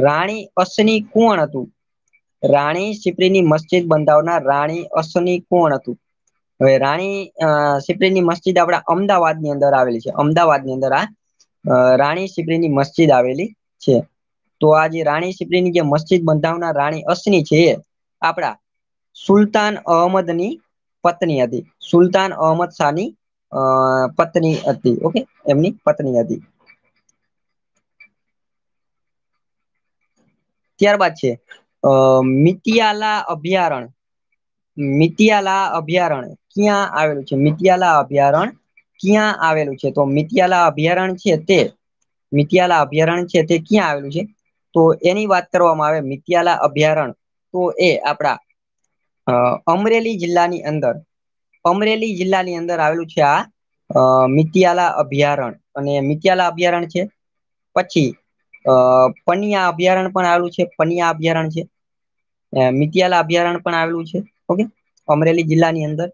રાણી અસની કોણ હતું? રાણી સિપરીની મસ્જિદ બંધાવનાર રાણી અસની કોણ હતું? હવે રાણી અ ની મસ્જિદ આપડા અમદાવાદની અંદર આવેલી છે અમદાવાદ ની અંદર આ રાણી રાણી ની મસ્જિદ આવેલી છે. તો આ જે રાણી ની જે મસ્જિદ બંધાવનાર રાણી અસની છે એ આપણા સુલતાન અહમદની પત્ની હતી સુલતાન અહમદ શાહની અ પત્ની હતી ઓકે એમની પત્ની હતી. ત્યારબાદ છે અ મિતિયાલા અભયારણ્ય મિતિયાલા અભયારણ્ય ક્યાં આવેલું છે મિતિયાલા અભયારણ્ય ક્યાં આવેલું છે તો મિતિયાલા અભયારણ્ય છે તે મિતિયાલા અભયારણ્ય છે તે ક્યાં આવેલું છે તો એની વાત કરવામાં આવે મિતિયાલા અભયારણ્ય તો એ આપણા અમરેલી જિલ્લાની અંદર અમરેલી જિલ્લાની અંદર આવેલું છે આ અ મિતિયાલા અભયારણ્ય અને મિતિયાલા અભયારણ્ય છે પછી અ પનિયા અભયારણ્ય પણ આવેલું છે પનિયા અભયારણ્ય છે. મિતિયાલા અભયારણ્ય પણ આવેલું છે ઓકે અમરેલી જિલ્લાની અંદર.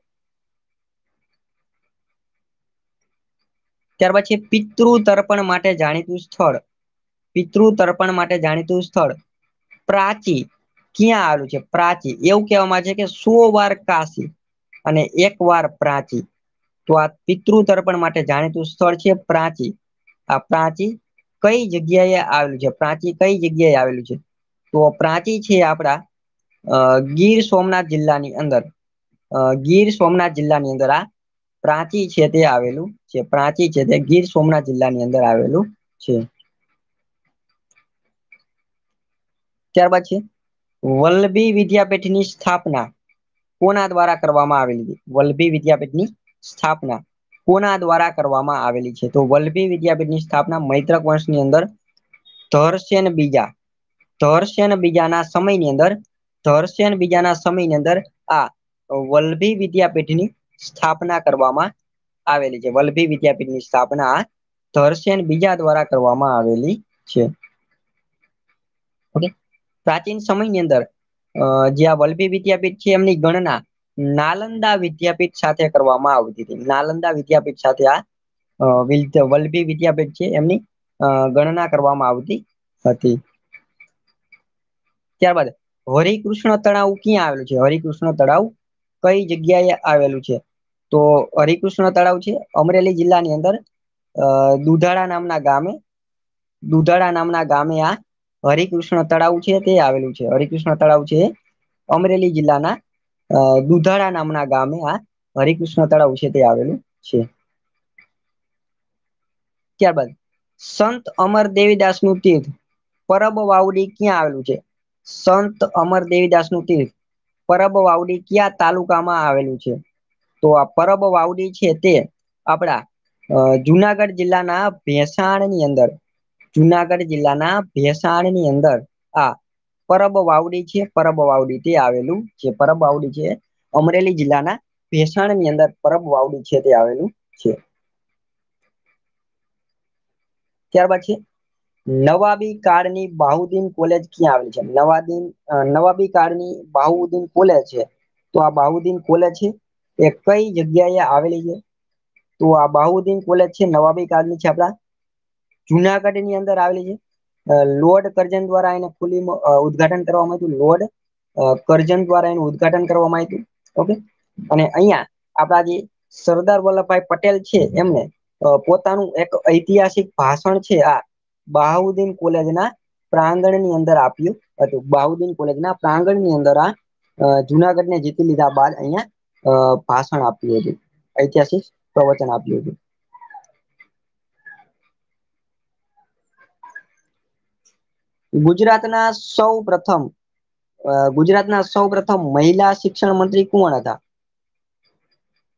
ત્યાર પછી પિતૃ તર્પણ માટે જાણીતું સ્થળ પિતૃ તર્પણ માટે જાણીતું સ્થળ પ્રાચી ક્યાં આવેલું છે પ્રાચી એવું કહેવામાં છે કે સો વાર કાશી અને એક વાર પ્રાચી તો આ પિતૃ તર્પણ માટે જાણીતું સ્થળ છે પ્રાચી આ પ્રાચી કઈ જગ્યાએ આવેલું છે પ્રાંચી કઈ જગ્યાએ આવેલું છે તો પ્રાંચી છે આપણા ગીર સોમનાથ જિલ્લાની અંદર ગીર સોમનાથ જિલ્લાની અંદર આ પ્રાંચી છે તે આવેલું છે પ્રાંચી છે તે ગીર સોમનાથ જિલ્લાની અંદર આવેલું છે ત્યારબાદ છે વલ્લભી વિદ્યાપીઠની સ્થાપના કોના દ્વારા કરવામાં આવેલી વલ્લભી વિદ્યાપીઠની સ્થાપના કોના દ્વારા કરવામાં આવેલી છે તો વલ્લભી વિદ્યાપીઠની સ્થાપના મૈત્રક વંશની અંદર ધર્ષેન બીજા ધર્ષેન બીજાના ની અંદર ધર્ષેન બીજાના ની અંદર આ વલ્લભી વિદ્યાપીઠની સ્થાપના કરવામાં આવેલી છે વલ્લભી વિદ્યાપીઠ ની સ્થાપના આ બીજા દ્વારા કરવામાં આવેલી છે ઓકે પ્રાચીન સમયની અંદર જે આ વલ્લભી વિદ્યાપીઠ છે એમની ગણના નાલંદા વિદ્યાપીઠ સાથે કરવામાં આવતી હતી નાલંદા વિદ્યાપીઠ સાથે આ વલ્લભી વિદ્યાપીઠ છે એમની ગણના કરવામાં આવતી હતી ત્યારબાદ હરિકૃષ્ણ તળાવ ક્યાં આવેલું છે હરિકૃષ્ણ તળાવ કઈ જગ્યાએ આવેલું છે તો હરિકૃષ્ણ તળાવ છે અમરેલી જિલ્લાની અંદર અ દુધાળા નામના ગામે દુધાળા નામના ગામે આ હરિકૃષ્ણ તળાવ છે તે આવેલું છે હરિકૃષ્ણ તળાવ છે અમરેલી જિલ્લાના દુધાળા નામના ગામે આ હરિકૃષ્ણ તળાવ છે તે આવેલું છે. ત્યારબાદ સંત અમર દેવીદાસ નું તીર્થ પરબ વાવડી ક્યાં આવેલું છે? સંત અમર દેવીદાસ નું તીર્થ પરબ વાવડી ક્યાં તાલુકામાં આવેલું છે? તો આ પરબ વાવડી છે તે આપણા જુનાગઢ જિલ્લાના ભેસાણની અંદર જુનાગઢ જિલ્લાના ભેસાણની અંદર આ પરબ વાવડી છે પરબ વાવડી તે આવેલું છે પરબ વાવડી છે અમરેલી જિલ્લાના ભેસાણ ની અંદર પરબ વાવડી છે તે આવેલું છે. ત્યારબાદ છે નવાબી કાળની બાહુદ્દીન કોલેજ ક્યાં આવેલી છે નવાદીન નવાબી કાળની બાહુદ્દીન કોલેજ છે તો આ બાહુદ્દીન કોલેજ છે એ કઈ જગ્યાએ આવેલી છે તો આ બાહુદ્દીન કોલેજ છે નવાબી ની છે આપણા જુનાગઢ ની અંદર આવેલી છે લોર્ડ કરજન દ્વારા એને ખુલ્લી ઉદઘાટન કરવામાં આવ્યું લોર્ડ કરજન દ્વારા એનું ઉદઘાટન કરવામાં આવ્યું ઓકે અને અહીંયા આપણા જે સરદાર વલ્લભભાઈ પટેલ છે એમને પોતાનું એક ઐતિહાસિક ભાષણ છે આ બાહુદ્દીન કોલેજના પ્રાંગણની અંદર આપ્યું હતું બાહુદ્દીન કોલેજના પ્રાંગણની અંદર આ જુનાગઢને જીતી લીધા બાદ અહીંયા ભાષણ આપ્યું હતું ઐતિહાસિક પ્રવચન આપ્યું હતું ગુજરાતના સૌ પ્રથમ ગુજરાતના સૌ પ્રથમ મહિલા શિક્ષણ મંત્રી કોણ હતા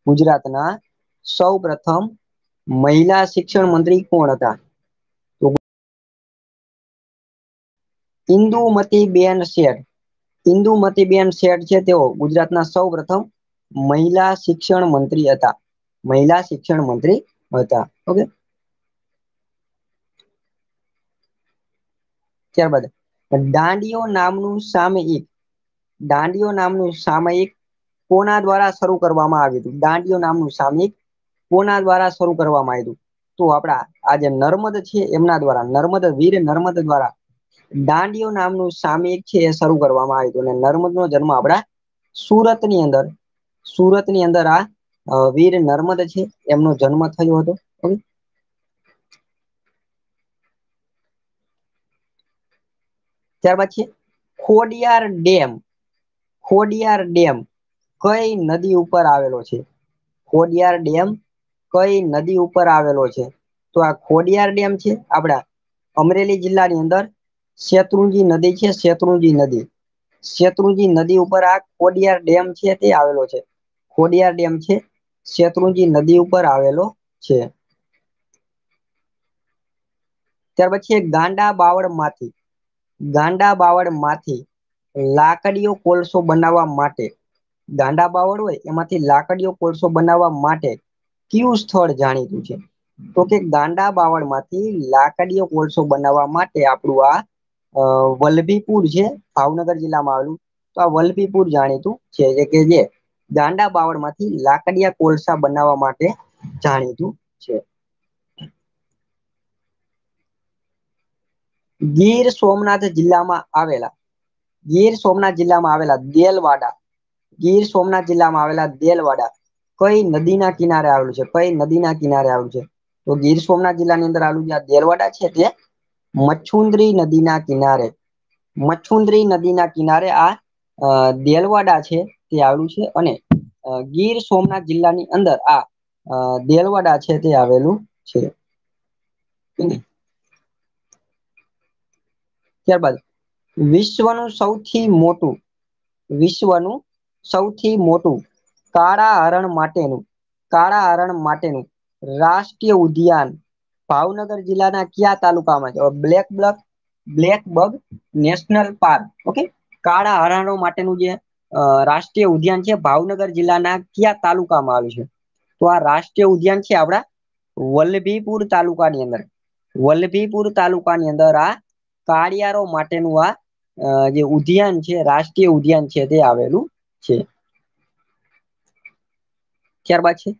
ગુજરાતના સૌ પ્રથમ મહિલા શિક્ષણ મંત્રી કોણ હતા ઇન્દુમતી બેન શેઠ ઇન્દુમતી બેન શેઠ છે તેઓ ગુજરાતના સૌ પ્રથમ મહિલા શિક્ષણ મંત્રી હતા મહિલા શિક્ષણ મંત્રી હતા ઓકે ત્યારબાદ દાંડિયો નામનું સામયિક દાંડિયો નામનું સામયિક કોના દ્વારા શરૂ કરવામાં આવ્યું હતું દાંડિયો નામનું સામયિક કોના દ્વારા શરૂ કરવામાં આવ્યું તો આપણા આ જે નર્મદ છે એમના દ્વારા નર્મદ વીર નર્મદ દ્વારા દાંડિયો નામનું સામયિક છે એ શરૂ કરવામાં આવ્યું હતું અને નો જન્મ આપણા સુરત ની અંદર સુરત ની અંદર આ વીર નર્મદ છે એમનો જન્મ થયો હતો ઓકે ત્યારબાદ છે ખોડિયાર ડેમ ખોડિયાર ડેમ કઈ નદી ઉપર આવેલો છે ખોડિયાર ડેમ કઈ નદી ઉપર આવેલો છે તો આ ખોડિયાર ડેમ છે આપણા અમરેલી જિલ્લાની અંદર શેત્રુંજી નદી છે શેત્રુંજી નદી શેત્રુંજી નદી ઉપર આ ખોડિયાર ડેમ છે તે આવેલો છે ખોડિયાર ડેમ છે શેત્રુંજી નદી ઉપર આવેલો છે ત્યાર પછી ગાંડા બાવળ માથી ગાંડા બાવળમાંથી લાકડીઓ કોલસો બનાવવા માટે ગાંડા બાવળ હોય એમાંથી લાકડીઓ કોલસો બનાવવા માટે કયું સ્થળ જાણીતું છે તો કે ગાંડા બાવળ માંથી લાકડીઓ કોલસો બનાવવા માટે આપણું આ વલભીપુર છે ભાવનગર જિલ્લામાં આવેલું તો આ વલભીપુર જાણીતું છે કે જે ગાંડા બાવળ માંથી લાકડિયા કોલસા બનાવવા માટે જાણીતું છે ગીર સોમનાથ જિલ્લામાં આવેલા ગીર સોમનાથ જિલ્લામાં આવેલા દેલવાડા ગીર સોમનાથ જિલ્લામાં આવેલા દેલવાડા કઈ નદીના કિનારે આવેલું છે કઈ નદીના કિનારે આવેલું છે તો ગીર સોમનાથ જિલ્લાની અંદર આવેલું જે દેલવાડા છે તે મચ્છુન્દ્રી નદીના કિનારે મચ્છુન્દ્રી નદીના કિનારે આ દેલવાડા છે તે આવેલું છે અને ગીર સોમનાથ જિલ્લાની અંદર આ દેલવાડા છે તે આવેલું છે ત્યારબાદ વિશ્વનું સૌથી મોટું વિશ્વનું સૌથી મોટું કાળા હરણ માટેનું કાળા હરણ માટેનું રાષ્ટ્રીય ઉદ્યાન ભાવનગર જિલ્લાના કયા તાલુકામાં છે black buck black buck national park okay કાળા હરણો માટેનું જે રાષ્ટ્રીય ઉદ્યાન છે ભાવનગર જિલ્લાના કયા તાલુકામાં આવ્યું છે તો આ રાષ્ટ્રીય ઉદ્યાન છે આપણા વલ્લભીપુર તાલુકાની અંદર વલ્લભીપુર તાલુકાની અંદર આ કાળિયારો માટેનું આ જે ઉદ્યાન છે રાષ્ટ્રીય ઉદ્યાન છે તે આવેલું છે. ત્યારબાદ છે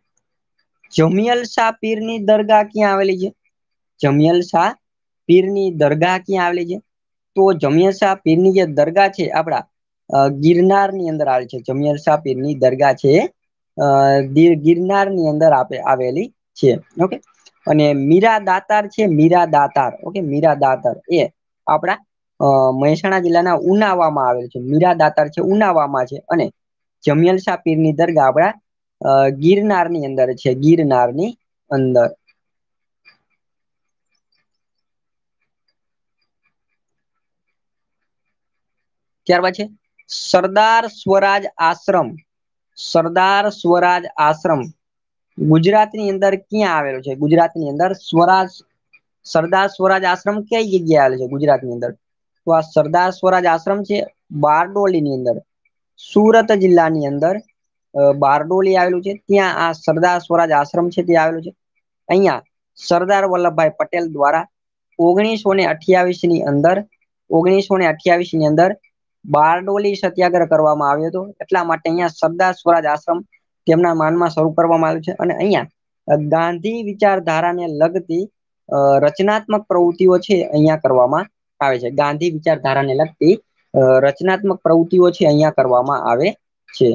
જમિયલ શાહ પીરની દરગાહ ક્યાં આવેલી છે? જમિયલ શાહ પીરની દરગાહ ક્યાં આવેલી છે? તો જમિયલ શાહ પીરની જે દરગાહ છે આપણા અ ગિરનારની અંદર આવેલ છે જમિયલ શાહ પીર ની દરગાહ છે અ ગીર ગિરનારની અંદર આપે આવેલી છે ઓકે અને મીરા દાતાર છે મીરા દાતાર ઓકે મીરા દાતાર એ આપણા મહેસાણા જિલ્લાના ઉનાવામાં આવેલ છે મીરા દાતાર છે ઉનાવામાં છે અને જમિયલ પીરની દરગાહ આપડા ગિરનારની અંદર છે ગિરનારની અંદર ત્યારબાદ છે સરદાર સ્વરાજ આશ્રમ સરદાર સ્વરાજ આશ્રમ ગુજરાતની અંદર ક્યાં આવેલો છે ગુજરાતની અંદર સ્વરાજ સરદાર સ્વરાજ આશ્રમ કઈ જગ્યાએ આવેલ છે ની અંદર તો આ સરદાર સ્વરાજ આશ્રમ છે બારડોલીની અંદર સુરત જિલ્લાની અંદર બારડોલી આવેલું છે ત્યાં આ સરદાર સ્વરાજ આશ્રમ છે તે આવેલું છે અહીંયા સરદાર વલ્લભભાઈ પટેલ દ્વારા ઓગણીસો ને અઠ્યાવીસ ની અંદર ઓગણીસો ને અઠ્યાવીસ ની અંદર બારડોલી સત્યાગ્રહ કરવામાં આવ્યો હતો એટલા માટે અહીંયા સરદાર સ્વરાજ આશ્રમ તેમના માનમાં શરૂ કરવામાં આવ્યું છે અને અહીંયા ગાંધી વિચારધારાને લગતી રચનાત્મક પ્રવૃત્તિઓ છે અહિયાં કરવામાં આવે છે ગાંધી વિચારધારાને લગતી અ રચનાત્મક પ્રવૃત્તિઓ છે અહિયાં કરવામાં આવે છે.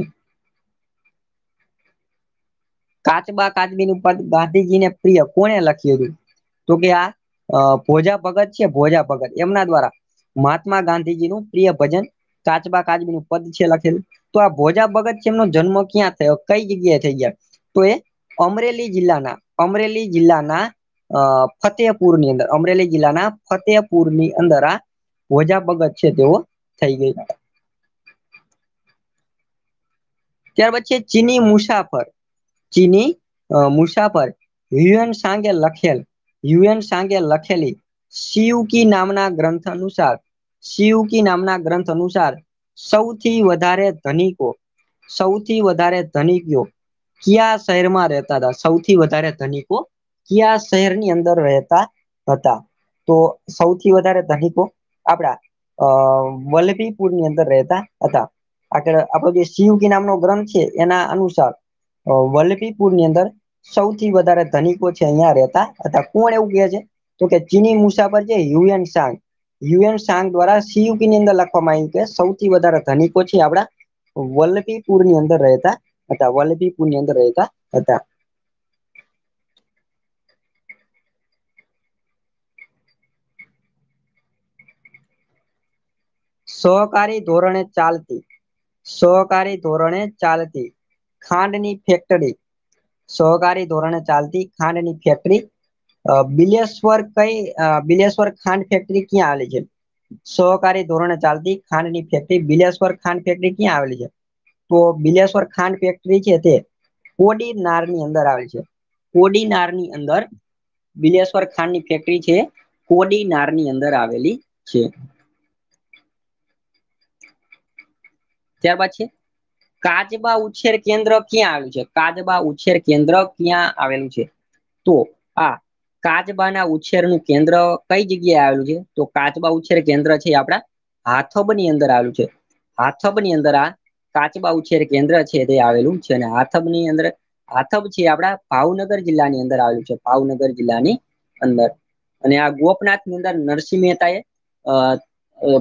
કાચબા કાચબીનું પદ ગાંધીજીને પ્રિય કોણે લખ્યું હતું? તો કે આ ભોજા ભગત છે ભોજા ભગત એમના દ્વારા મહાત્મા ગાંધીજી નું પ્રિય ભજન કાચબા કાચબી નું પદ છે લખેલું તો આ ભોજા ભગત છે એમનો જન્મ ક્યાં થયો કઈ જગ્યાએ થઈ ગયા? તો એ અમરેલી જિલ્લાના અમરેલી જિલ્લાના फतेहपुर अमरेली जिला फतेहपुर अंदर आ वजा भगत थी गई त्यार चीनी मुसाफर चीनी मुसाफर युएन सांगे लखेल युएन सांगे लखेली शिव नामना ग्रंथ अनुसार शिव की नामना ग्रंथ अनुसार सौरे धनिको सौरे धनिको क्या शहर में रहता था सौरे धनिको કયા શહેરની અંદર રહેતા હતા તો સૌથી વધારે ધનિકો આપણા વલ્લભીપુર ની અંદર રહેતા હતા આગળ આપણો જે શિવકી નામનો ગ્રંથ છે એના અનુસાર વલ્લભીપુર ની અંદર સૌથી વધારે ધનિકો છે અહીંયા રહેતા હતા કોણ એવું કહે છે તો કે ચીની મુસાફર છે યુએન સાંગ યુએન સાંગ દ્વારા સીયુકી ની અંદર લખવામાં આવ્યું કે સૌથી વધારે ધનિકો છે આપણા વલ્લભીપુર ની અંદર રહેતા હતા વલ્લભીપુર ની અંદર રહેતા હતા સહકારી ધોરણે ચાલતી સહકારી ધોરણે ચાલતી ખાંડની ફેક્ટરી સહકારી ધોરણે ચાલતી ખાંડની ફેક્ટરી બિલેશ્વર કઈ બિલેશ્વર ખાંડ ફેક્ટરી ક્યાં આવેલી છે સહકારી ધોરણે ચાલતી ખાંડની ફેક્ટરી બિલેશ્વર ખાંડ ફેક્ટરી ક્યાં આવેલી છે તો બિલેશ્વર ખાંડ ફેક્ટરી છે તે કોડીનારની અંદર આવેલી છે કોડીનારની અંદર બિલેશ્વર ખાંડની ફેક્ટરી છે કોડીનારની અંદર આવેલી છે ત્યારબાદ છે કાજબા ઉછેર કેન્દ્ર ક્યાં આવેલું છે કાજબા ઉછેર કેન્દ્ર ક્યાં આવેલું છે તો આ કાજબાના ઉછેરનું કેન્દ્ર કઈ જગ્યાએ આવેલું છે તો કાચબા ઉછેર કેન્દ્ર છે આપણા હાથબની અંદર આવેલું છે હાથબની અંદર આ કાચબા ઉછેર કેન્દ્ર છે તે આવેલું છે અને હાથબ ની અંદર હાથબ છે આપણા ભાવનગર જિલ્લાની અંદર આવેલું છે ભાવનગર જિલ્લાની અંદર અને આ ગોપનાથ ની અંદર નરસિંહ મહેતાએ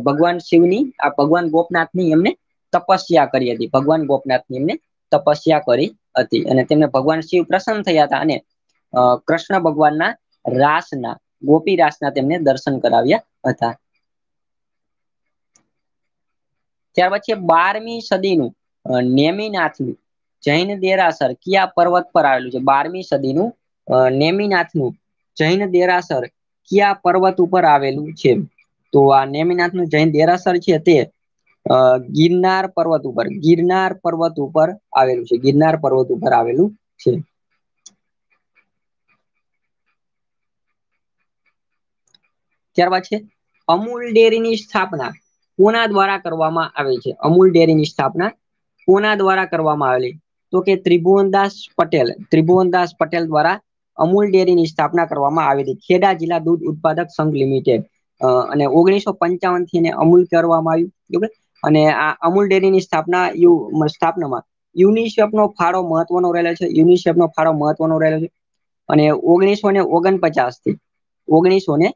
ભગવાન શિવની આ ભગવાન ગોપનાથની એમને તપસ્યા કરી હતી ભગવાન ગોપનાથની એમને તપસ્યા કરી હતી અને તેમને ભગવાન શિવ પ્રસન્ન થયા હતા અને કૃષ્ણ ભગવાનના રાસના ગોપી રાસના તેમને દર્શન કરાવ્યા હતા ત્યાર પછી બારમી સદીનું નેમિનાથનું જૈન દેરાસર કયા પર્વત પર આવેલું છે બારમી સદીનું નેમિનાથનું જૈન દેરાસર કયા પર્વત ઉપર આવેલું છે તો આ નેમિનાથનું જૈન દેરાસર છે તે ગિરનાર પર્વત ઉપર ગિરનાર પર્વત ઉપર આવેલું છે ગિરનાર પર્વત ઉપર આવેલું છે ત્યારબાદ છે અમૂલ ડેરીની સ્થાપના કોના દ્વારા કરવામાં આવી છે અમૂલ ની સ્થાપના કોના દ્વારા કરવામાં આવેલી તો કે ત્રિભુવનદાસ પટેલ ત્રિભુવનદાસ પટેલ દ્વારા અમૂલ ની સ્થાપના કરવામાં આવી હતી ખેડા જિલ્લા દૂધ ઉત્પાદક સંઘ લિમિટેડ અને ઓગણીસો પંચાવન થી એને અમૂલ કરવામાં આવ્યું અને આ અમૂલ ડેરીની સ્થાપના યુ સ્થાપનામાં યુનિસેફનો ફાળો મહત્વનો રહેલો છે યુનિસેફનો ફાળો મહત્વનો રહેલો છે અને ઓગણીસો ને ઓગણપચાસ થી ઓગણીસો ને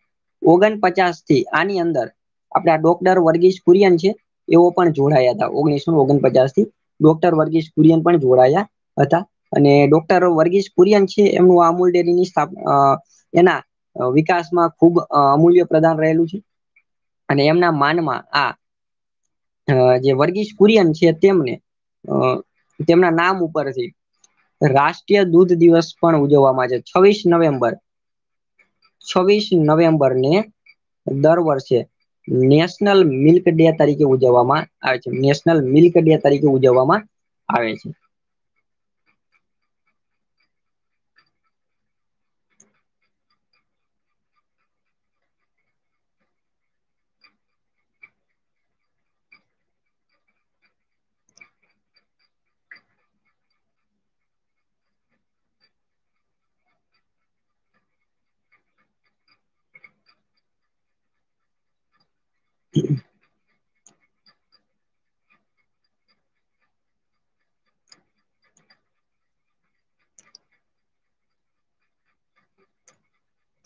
ઓગણપચાસ થી આની અંદર આપણા ડોક્ટર વર્ગીસ કુરિયન છે એવો પણ જોડાયા હતા ઓગણીસો ઓગણપચાસ થી ડોક્ટર વર્ગીસ કુરિયન પણ જોડાયા હતા અને ડોક્ટર વર્ગીસ કુરિયન છે એમનું અમૂલ ડેરીની સ્થાપના એના વિકાસમાં ખૂબ અમૂલ્ય પ્રદાન રહેલું છે અને એમના માનમાં આ જે વર્ગીસ કુરિયન છે તેમને તેમના નામ ઉપરથી રાષ્ટ્રીય દૂધ દિવસ પણ ઉજવવામાં આવે છે છવ્વીસ નવેમ્બર છવ્વીસ નવેમ્બરને દર વર્ષે નેશનલ મિલ્ક ડે તરીકે ઉજવવામાં આવે છે નેશનલ મિલ્ક ડે તરીકે ઉજવવામાં આવે છે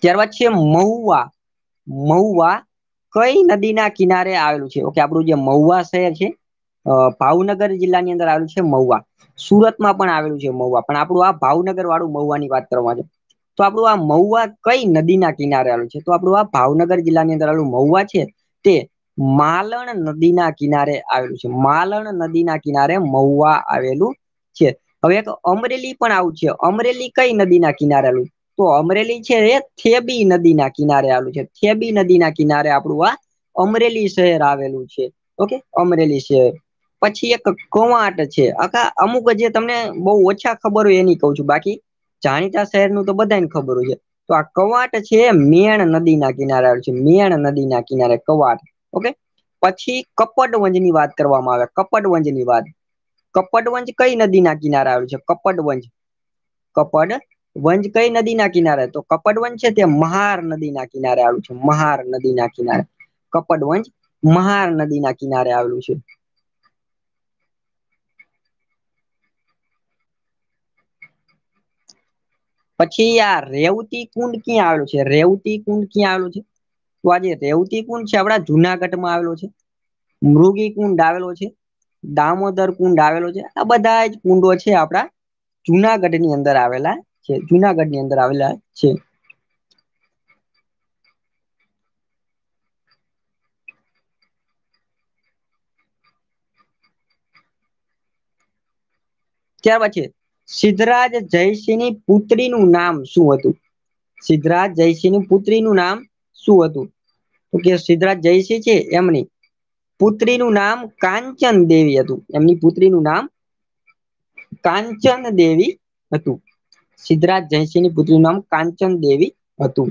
ત્યારબાદ છે મહુવા મહુવા કઈ નદીના કિનારે આવેલું છે ઓકે આપણું જે મહુવા શહેર છે ભાવનગર જિલ્લાની અંદર આવેલું છે મહુવા સુરતમાં પણ આવેલું છે મહુવા પણ આપણું આ ભાવનગર વાળું મહુવાની વાત કરવામાં છે તો આપણું આ મહુવા કઈ નદીના કિનારે આવેલું છે તો આપણું આ ભાવનગર જિલ્લાની અંદર આવેલું મહુવા છે તે માલણ નદીના કિનારે આવેલું છે માલણ નદીના કિનારે મહુવા આવેલું છે હવે એક અમરેલી પણ આવું છે અમરેલી કઈ નદીના કિનારે આવેલું તો અમરેલી છે એ થેબી નદીના કિનારે આવેલું છે થેબી નદીના કિનારે આપણું આ અમરેલી શહેર આવેલું છે ઓકે અમરેલી શહેર પછી એક કોવાટ છે આખા અમુક જે તમને બહુ ઓછા ખબર હોય એની કહું છું બાકી જાણીતા શહેરનું તો બધાને ખબર હોય છે તો આ કવાટ છે મેણ નદીના કિનારે આવેલું છે મેણ નદીના કિનારે કવાટ ઓકે પછી કપડવંજની વાત કરવામાં આવે કપડવંજની વાત કપડવંજ કઈ નદીના કિનારે આવેલું છે કપડવંજ કપડ વંજ કઈ નદીના કિનારે તો કપડ છે તે મહાર નદીના કિનારે આવેલું છે મહાર નદીના કિનારે કપડ મહાર નદીના કિનારે આવેલું છે. પછી આ રેવતી કુંડ ક્યાં આવેલું છે રેવતી કુંડ ક્યાં આવેલું છે? તો આજે રેવતી કુંડ છે આપણા જુનાગઢમાં આવેલો છે. મૃગી કુંડ આવેલો છે. દામોદર કુંડ આવેલો છે આ બધા જ કુંડો છે આપણા જુનાગઢ ની અંદર આવેલા જે જુનાગઢ ની અંદર આવેલા છે. ત્યાર પછી સિદ્ધરાજ જયસિંહની પુત્રીનું નામ શું હતું? સિદ્ધરાજ જયસિંહની પુત્રીનું નામ શું હતું? તો કે સિદ્ધરાજ જયસિંહ છે એમની પુત્રીનું નામ કાંચન દેવી હતું એમની પુત્રીનું નામ કાંચન દેવી હતું. સિદ્ધરાજ જયસિંહની પુત્રીનું નામ કાંચન દેવી હતું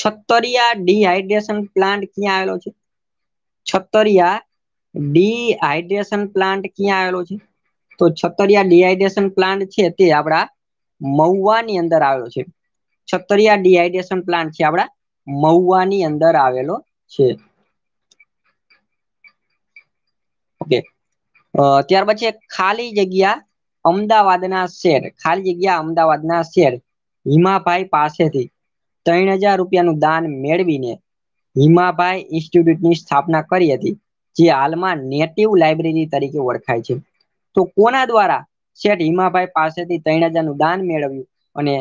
છત્તરિયા ડિહાઇડ્રેશન પ્લાન્ટ ક્યાં આવેલો છે છત્તરિયા ડિહાઇડ્રેશન પ્લાન્ટ ક્યાં આવેલો છે તો છત્તરિયા ડિહાઇડ્રેશન પ્લાન્ટ છે તે આપણા મહુવાની અંદર આવેલો છે છત્તરિયા ડિહાઇડ્રેશન પ્લાન્ટ છે આપણા મહુવાની અંદર આવેલો છે ત્યાર પછી ખાલી જગ્યા અમદાવાદના શેર ખાલી જગ્યા અમદાવાદના શેર હિમાભાઈ પાસેથી ત્રણ હજાર રૂપિયાનું દાન મેળવીને હિમાભાઈ ઇન્સ્ટિટ્યૂટની સ્થાપના કરી હતી જે હાલમાં નેટિવ લાઇબ્રેરી તરીકે ઓળખાય છે તો કોના દ્વારા શેઠ હિમાભાઈ પાસેથી ત્રણ હજારનું દાન મેળવ્યું અને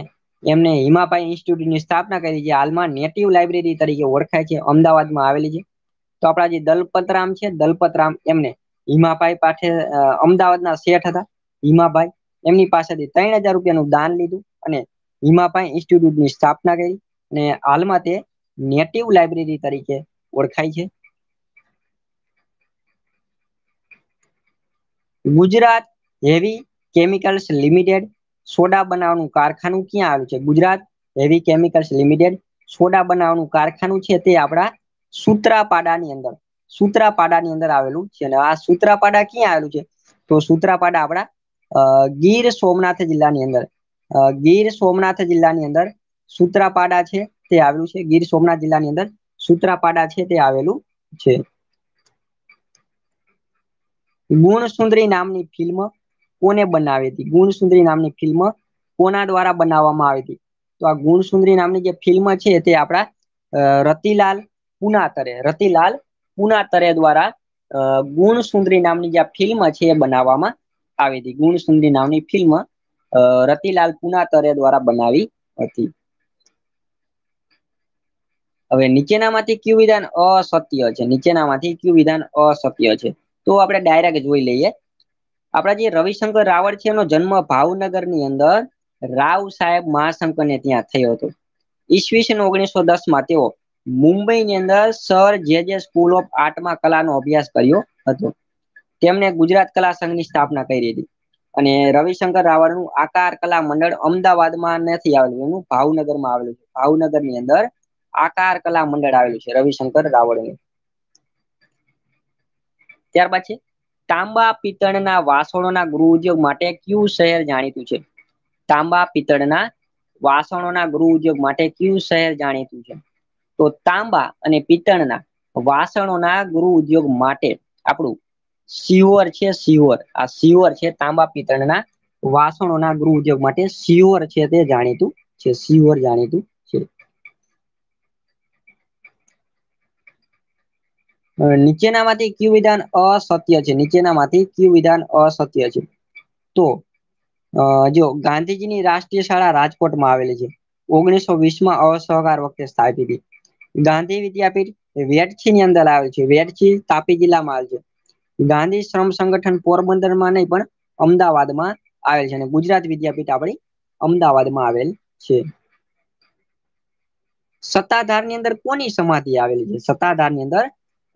એમને હિમાભાઈ ઇન્સ્ટિટ્યૂટની સ્થાપના કરી જે હાલમાં નેટિવ લાઇબ્રેરી તરીકે ઓળખાય છે અમદાવાદમાં આવેલી છે તો આપણા જે દલપતરામ છે દલપતરામ એમને હિમાભાઈ પાઠે અમદાવાદના શેઠ હતા હિમાભાઈ એમની પાસેથી ત્રણ હજાર રૂપિયાનું દાન લીધું અને હિમાભાઈ ઇન્સ્ટિટ્યૂટની સ્થાપના કરી અને હાલમાં તે નેટિવ લાઇબ્રેરી તરીકે ઓળખાય છે Gujarat heavy chemicals limited soda બનાવવાનું કારખાનું ક્યાં આવ્યું છે Gujarat heavy chemicals limited soda બનાવવાનું કારખાનું છે તે આપણા સુત્રાપાડાની અંદર સૂત્રાપાડાની અંદર આવેલું છે અને આ સૂત્રાપાડા ક્યાં આવેલું છે તો સૂત્રાપાડા આપણા ગીર સોમનાથ જિલ્લાની અંદર ગીર સોમનાથ જિલ્લાની અંદર સૂત્રાપાડા છે તે આવેલું છે ગીર સોમનાથ જિલ્લાની અંદર સૂત્રાપાડા છે તે આવેલું છે ગુણસુંદરી નામની ફિલ્મ કોને બનાવી હતી ગુણસુંદરી નામની ફિલ્મ કોના દ્વારા બનાવવામાં આવી હતી તો આ ગુણસુંદરી નામની જે ફિલ્મ છે તે આપણા રતિલાલ પુનાતરે રતિલાલ પૂના દ્વારા ગુણ સુંદરી નામની જે ફિલ્મ છે એ બનાવવામાં આવી હતી ગુણ સુંદરી નામની ફિલ્મ રતિલાલ પુનાતરે દ્વારા બનાવી હતી હવે નીચેનામાંથી કયું વિધાન અસત્ય છે નીચેનામાંથી કયું વિધાન અસત્ય છે તો આપણે ડાયરેક્ટ જોઈ લઈએ આપણા જે રવિશંકર રાવળ છે એનો જન્મ ભાવનગર ની અંદર રાવ સાહેબ મહાશંકર ને ત્યાં થયો હતો ઈસવીસન ઓગણીસો દસ માં તેઓ મુંબઈની અંદર સર જે જે સ્કૂલ ઓફ આર્ટમાં કલાનો અભ્યાસ કર્યો હતો તેમણે ગુજરાત કલા સંઘની સ્થાપના કરી હતી અને રવિશંકર રાવળનું આકાર કલા મંડળ અમદાવાદમાં નથી આવેલું એનું ભાવનગરમાં આવેલું છે ભાવનગરની અંદર આકાર કલા મંડળ આવેલું છે રવિશંકર રાવળનું ત્યારબાદ છે તાંબા પિત્તળના વાસણોના ગૃહ ઉદ્યોગ માટે કયું શહેર જાણીતું છે તાંબા પિત્તળના વાસણોના ગૃહ ઉદ્યોગ માટે કયું શહેર જાણીતું છે તો તાંબા અને પિત્તળના વાસણોના ગૃહ ઉદ્યોગ માટે આપણું સિયોર છે સિયોર આ સિયોર છે તાંબા પિત્તળના વાસણોના ગૃહ ઉદ્યોગ માટે સિયોર છે તે જાણીતું છે સિયોર જાણીતું છે નીચેનામાંથી કયું વિધાન અસત્ય છે નીચેનામાંથી કયું વિધાન અસત્ય છે તો જો ગાંધીજીની રાષ્ટ્રીય શાળા રાજકોટમાં આવેલી છે ઓગણીસો વીસમાં અસહકાર વખતે સ્થાપી હતી ગાંધી વિદ્યાપીઠ વેડછી ની અંદર આવે છે વેડછી તાપી જિલ્લામાં આવે છે ગાંધી શ્રમ સંગઠન પોરબંદરમાં નહીં પણ અમદાવાદમાં આવેલ છે અને ગુજરાત વિદ્યાપીઠ આપણી અમદાવાદમાં આવેલ છે સત્તાધાર ની અંદર કોની સમાધિ આવેલી છે સત્તાધાર ની અંદર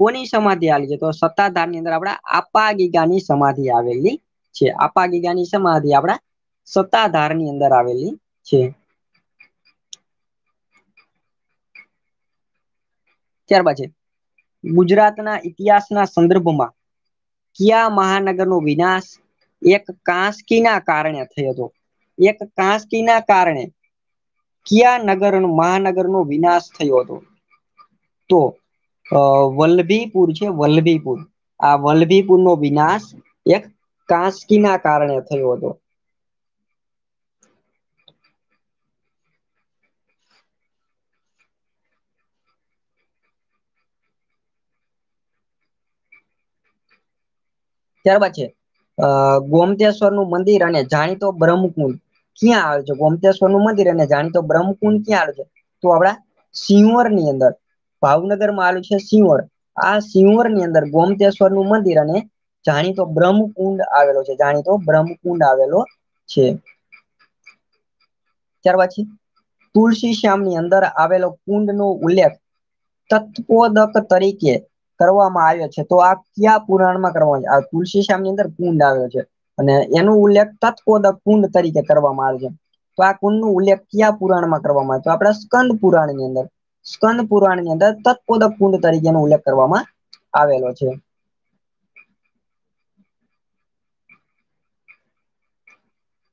કોની સમાધિ આવેલી છે તો સત્તાધાર ની અંદર આપણા આપા ગીગાની સમાધિ આવેલી છે આપા ગીગાની સમાધિ આપણા સત્તાધાર ની અંદર આવેલી છે ત્યારબાદ છે ગુજરાતના ઇતિહાસના સંદર્ભમાં કયા મહાનગરનો વિનાશ એક કાંસકીના કારણે થયો હતો એક કાંસકીના કારણે કયા નગર મહાનગરનો વિનાશ થયો હતો તો વલ્લભીપુર છે વલ્લભીપુર આ વલ્લભીપુર નો વિનાશ એક કાંસકીના કારણે થયો હતો ત્યારબાદ છે ગોમતેશ્વર નું મંદિર અને જાણીતો બ્રહ્મકુંડ ક્યાં આવે છે ગોમતેશ્વર નું મંદિર અને જાણીતો બ્રહ્મકુંડ ક્યાં આવે છે તો આપણા સિંવર ની અંદર ભાવનગર માં આવેલું છે સિંવર આ સિંવર ની અંદર ગોમતેશ્વર નું મંદિર અને જાણીતો બ્રહ્મકુંડ આવેલો છે જાણીતો બ્રહ્મકુંડ આવેલો છે ત્યારબાદ છે તુલસી શ્યામ ની અંદર આવેલો કુંડ નો ઉલ્લેખ તત્પોદક તરીકે કરવામાં આવ્યો છે તો આ કયા પુરાણમાં કરવામાં આવ્યો આ તુલસી ની અંદર કુંડ આવ્યો છે અને એનો ઉલ્લેખ તત્કોદક કુંડ તરીકે કરવામાં આવે છે તો આ કુંડ નો ઉલ્લેખ કયા પુરાણમાં કરવામાં આવે તો આપણા સ્કંદ પુરાણ ની અંદર સ્કંદ પુરાણ ની અંદર તત્પોદ કુંડ તરીકે તરીકેનો ઉલ્લેખ કરવામાં આવેલો છે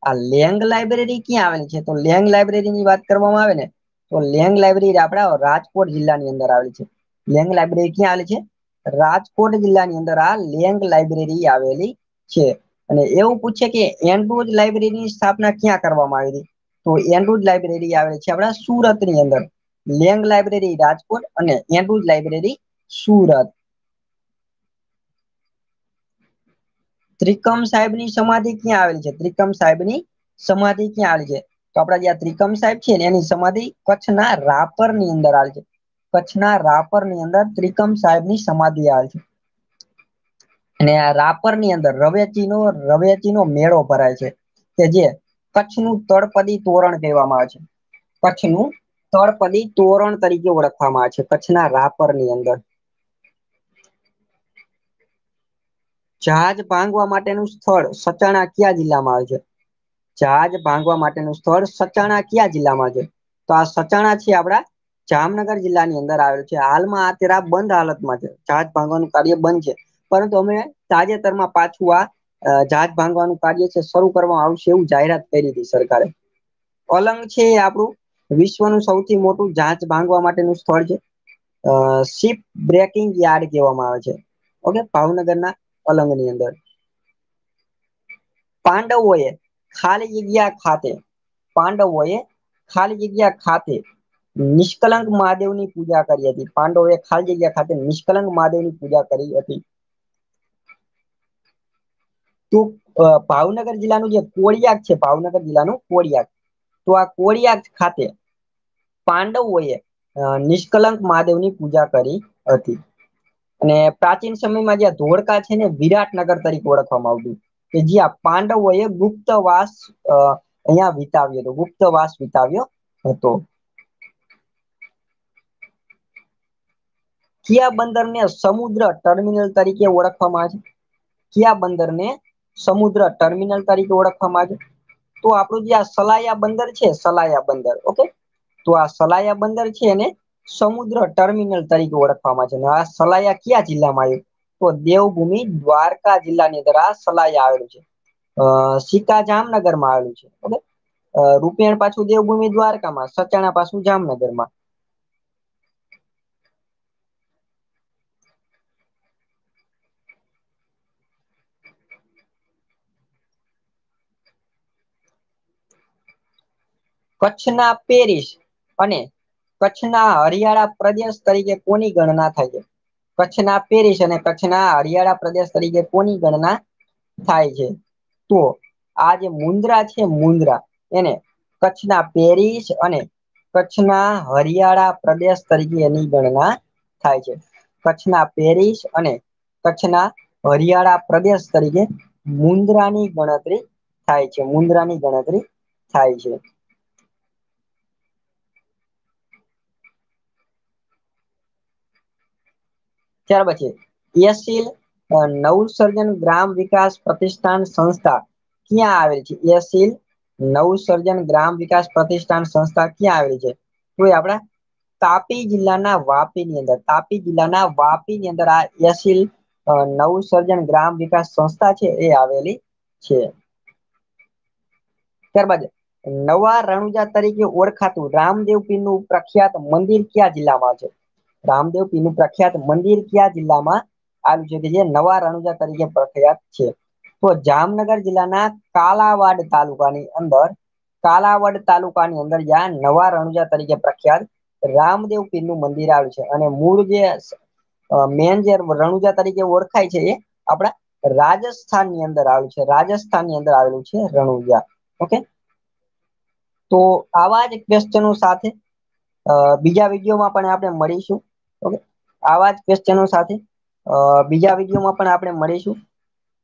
આ લેંગ લાઇબ્રેરી ક્યાં આવેલી છે તો લેંગ લાઇબ્રેરી ની વાત કરવામાં આવે ને તો લેંગ લાઇબ્રેરી આપણા રાજકોટ જિલ્લાની અંદર આવેલી છે લેંગ લાઇબ્રેરી ક્યાં આવેલી છે રાજકોટ જિલ્લાની અંદર આ લેંગ લાઇબ્રેરી આવેલી છે અને એવું પૂછે કે એન્ડ્રુજ લાઇબ્રેરીની સ્થાપના ક્યાં કરવામાં આવી હતી તો એન્ડ્રુજ લાઇબ્રેરી આવેલી છે આપણા સુરતની અંદર લેંગ લાઇબ્રેરી રાજકોટ અને એન્ડ્રુજ લાઇબ્રેરી સુરત ત્રિકમ સાહેબની સમાધિ ક્યાં આવેલી છે ત્રિકમ સાહેબની સમાધિ ક્યાં આવેલી છે તો આપણા જે ત્રિકમ સાહેબ છે ને એની સમાધિ કચ્છના રાપર ની અંદર આવેલી છે કચ્છના રાપરની અંદર ત્રિકમ સાહેબની સમાધિ આવેલ છે અને આ રાપરની અંદર રવેચીનો રવેચીનો મેળો ભરાય છે કે જે કચ્છનું તળપદી તોરણ કહેવામાં આવે છે કચ્છનું તળપદી તોરણ તરીકે ઓળખવામાં આવે છે કચ્છના રાપરની અંદર જહાજ ભાંગવા માટેનું સ્થળ સચાણા કયા જિલ્લામાં આવે છે જહાજ ભાંગવા માટેનું સ્થળ સચાણા કયા જિલ્લામાં છે તો આ સચાણા છે આપણા જામનગર જિલ્લાની અંદર આવેલું છે હાલમાં આ તેરા બંધ હાલતમાં છે જહાજ ભાંગવાનું કાર્ય બંધ છે પરંતુ અમે તાજેતરમાં પાછું આ જહાજ ભાંગવાનું કાર્ય છે શરૂ કરવામાં આવશે એવું જાહેરાત કરી હતી સરકારે અલંગ છે એ આપણું વિશ્વનું સૌથી મોટું જહાજ ભાંગવા માટેનું સ્થળ છે શિપ બ્રેકિંગ યાર્ડ કહેવામાં આવે છે ઓકે ભાવનગરના અલંગની અંદર પાંડવોએ ખાલી જગ્યા ખાતે પાંડવોએ ખાલી જગ્યા ખાતે નિષ્કલંક મહાદેવની પૂજા કરી હતી પાંડવોએ ખાલી જગ્યા ખાતે નિષ્કલંક મહાદેવની પૂજા કરી હતી તો ભાવનગર જિલ્લાનું જે કોળિયાક છે ભાવનગર જિલ્લાનું કોળિયાક તો આ કોળિયાક ખાતે પાંડવોએ નિષ્કલંક મહાદેવની પૂજા કરી હતી અને પ્રાચીન સમયમાં જ્યાં ધોળકા છે ને વિરાટનગર તરીકે ઓળખવામાં આવતું કે જ્યાં પાંડવોએ ગુપ્તવાસ અહીંયા વિતાવ્યો હતો ગુપ્તવાસ વિતાવ્યો હતો કયા બંદરને સમુદ્ર ટર્મિનલ તરીકે ઓળખવામાં આવે છે કયા બંદરને સમુદ્ર ટર્મિનલ તરીકે ઓળખવામાં આવે છે તો આપણું જે આ સલાયા બંદર છે સલાયા બંદર ઓકે તો આ સલાયા બંદર છે એને સમુદ્ર ટર્મિનલ તરીકે ઓળખવામાં છે આ સલાયા કયા જિલ્લામાં આવ્યું તો દેવભૂમિ દ્વારકા જિલ્લાની અંદર આ સલાયા આવેલું છે સિક્કા જામનગરમાં આવેલું છે ઓકે રૂપિયાણ પાછું દેવભૂમિ દ્વારકામાં સચાણા પાછું જામનગરમાં કચ્છના પેરિસ અને કચ્છના હરિયાળા પ્રદેશ તરીકે કોની ગણના થાય છે? કચ્છના પેરિસ અને કચ્છના હરિયાળા પ્રદેશ તરીકે કોની ગણના થાય છે? તો આ જે મુન્દ્રા છે મુન્દ્રા એને કચ્છના પેરિસ અને કચ્છના હરિયાળા પ્રદેશ તરીકે એની ગણના થાય છે. કચ્છના પેરિસ અને કચ્છના હરિયાળા પ્રદેશ તરીકે મુન્દ્રાની ગણતરી થાય છે મુન્દ્રાની ગણતરી થાય છે. ત્યાર પછી ક્રિયાશીલ નવસર્જન ગ્રામ વિકાસ પ્રતિષ્ઠાન સંસ્થા ક્યાં આવેલ છે ક્રિયાશીલ નવસર્જન ગ્રામ વિકાસ પ્રતિષ્ઠાન સંસ્થા ક્યાં આવેલી છે તો એ આપણા તાપી જિલ્લાના વાપીની અંદર તાપી જિલ્લાના વાપીની અંદર આ યશીલ નવસર્જન ગ્રામ વિકાસ સંસ્થા છે એ આવેલી છે ત્યારબાદ નવા રણુજા તરીકે ઓળખાતું રામદેવ નું પ્રખ્યાત મંદિર કયા જિલ્લામાં છે રામદેવ પીનું પ્રખ્યાત મંદિર કયા જિલ્લામાં આવ્યું છે કે જે નવા રણુજા તરીકે પ્રખ્યાત છે તો જામનગર જિલ્લાના કાલાવાડ તાલુકાની અંદર કાલાવાડ તાલુકાની અંદર જ્યાં નવા રણુજા તરીકે પ્રખ્યાત રામદેવ પીરનું મંદિર આવ્યું છે અને મૂળ જે મેન જે રણુજા તરીકે ઓળખાય છે એ આપણા રાજસ્થાન ની અંદર આવ્યું છે રાજસ્થાન ની અંદર આવેલું છે રણુજા ઓકે તો આવા જ ક્વેશ્ચનો સાથે બીજા વિડીયોમાં પણ આપણે મળીશું ઓકે આવા જ ક્વેશ્ચનો સાથે બીજા વિડીયોમાં પણ આપણે મળીશું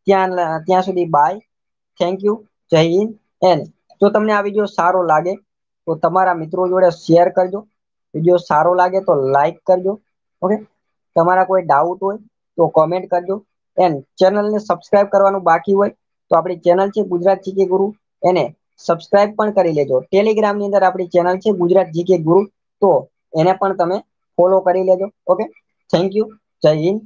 ત્યાં ત્યાં સુધી બાય થેન્ક યુ જય હિન્દ એન્ડ જો તમને આ વિડીયો સારો લાગે તો તમારા મિત્રો જોડે શેર કરજો વિડીયો સારો લાગે તો લાઈક કરજો ઓકે તમારા કોઈ ડાઉટ હોય તો કોમેન્ટ કરજો એન્ડ ચેનલને સબસ્ક્રાઇબ કરવાનું બાકી હોય તો આપણી ચેનલ છે ગુજરાત જીકે ગુરુ એને સબસ્ક્રાઇબ પણ કરી લેજો ટેલિગ્રામની અંદર આપણી ચેનલ છે ગુજરાત જીકે ગુરુ તો એને પણ તમે ફોલો કરી લેજો ઓકે થેન્ક યુ જય હિન્દ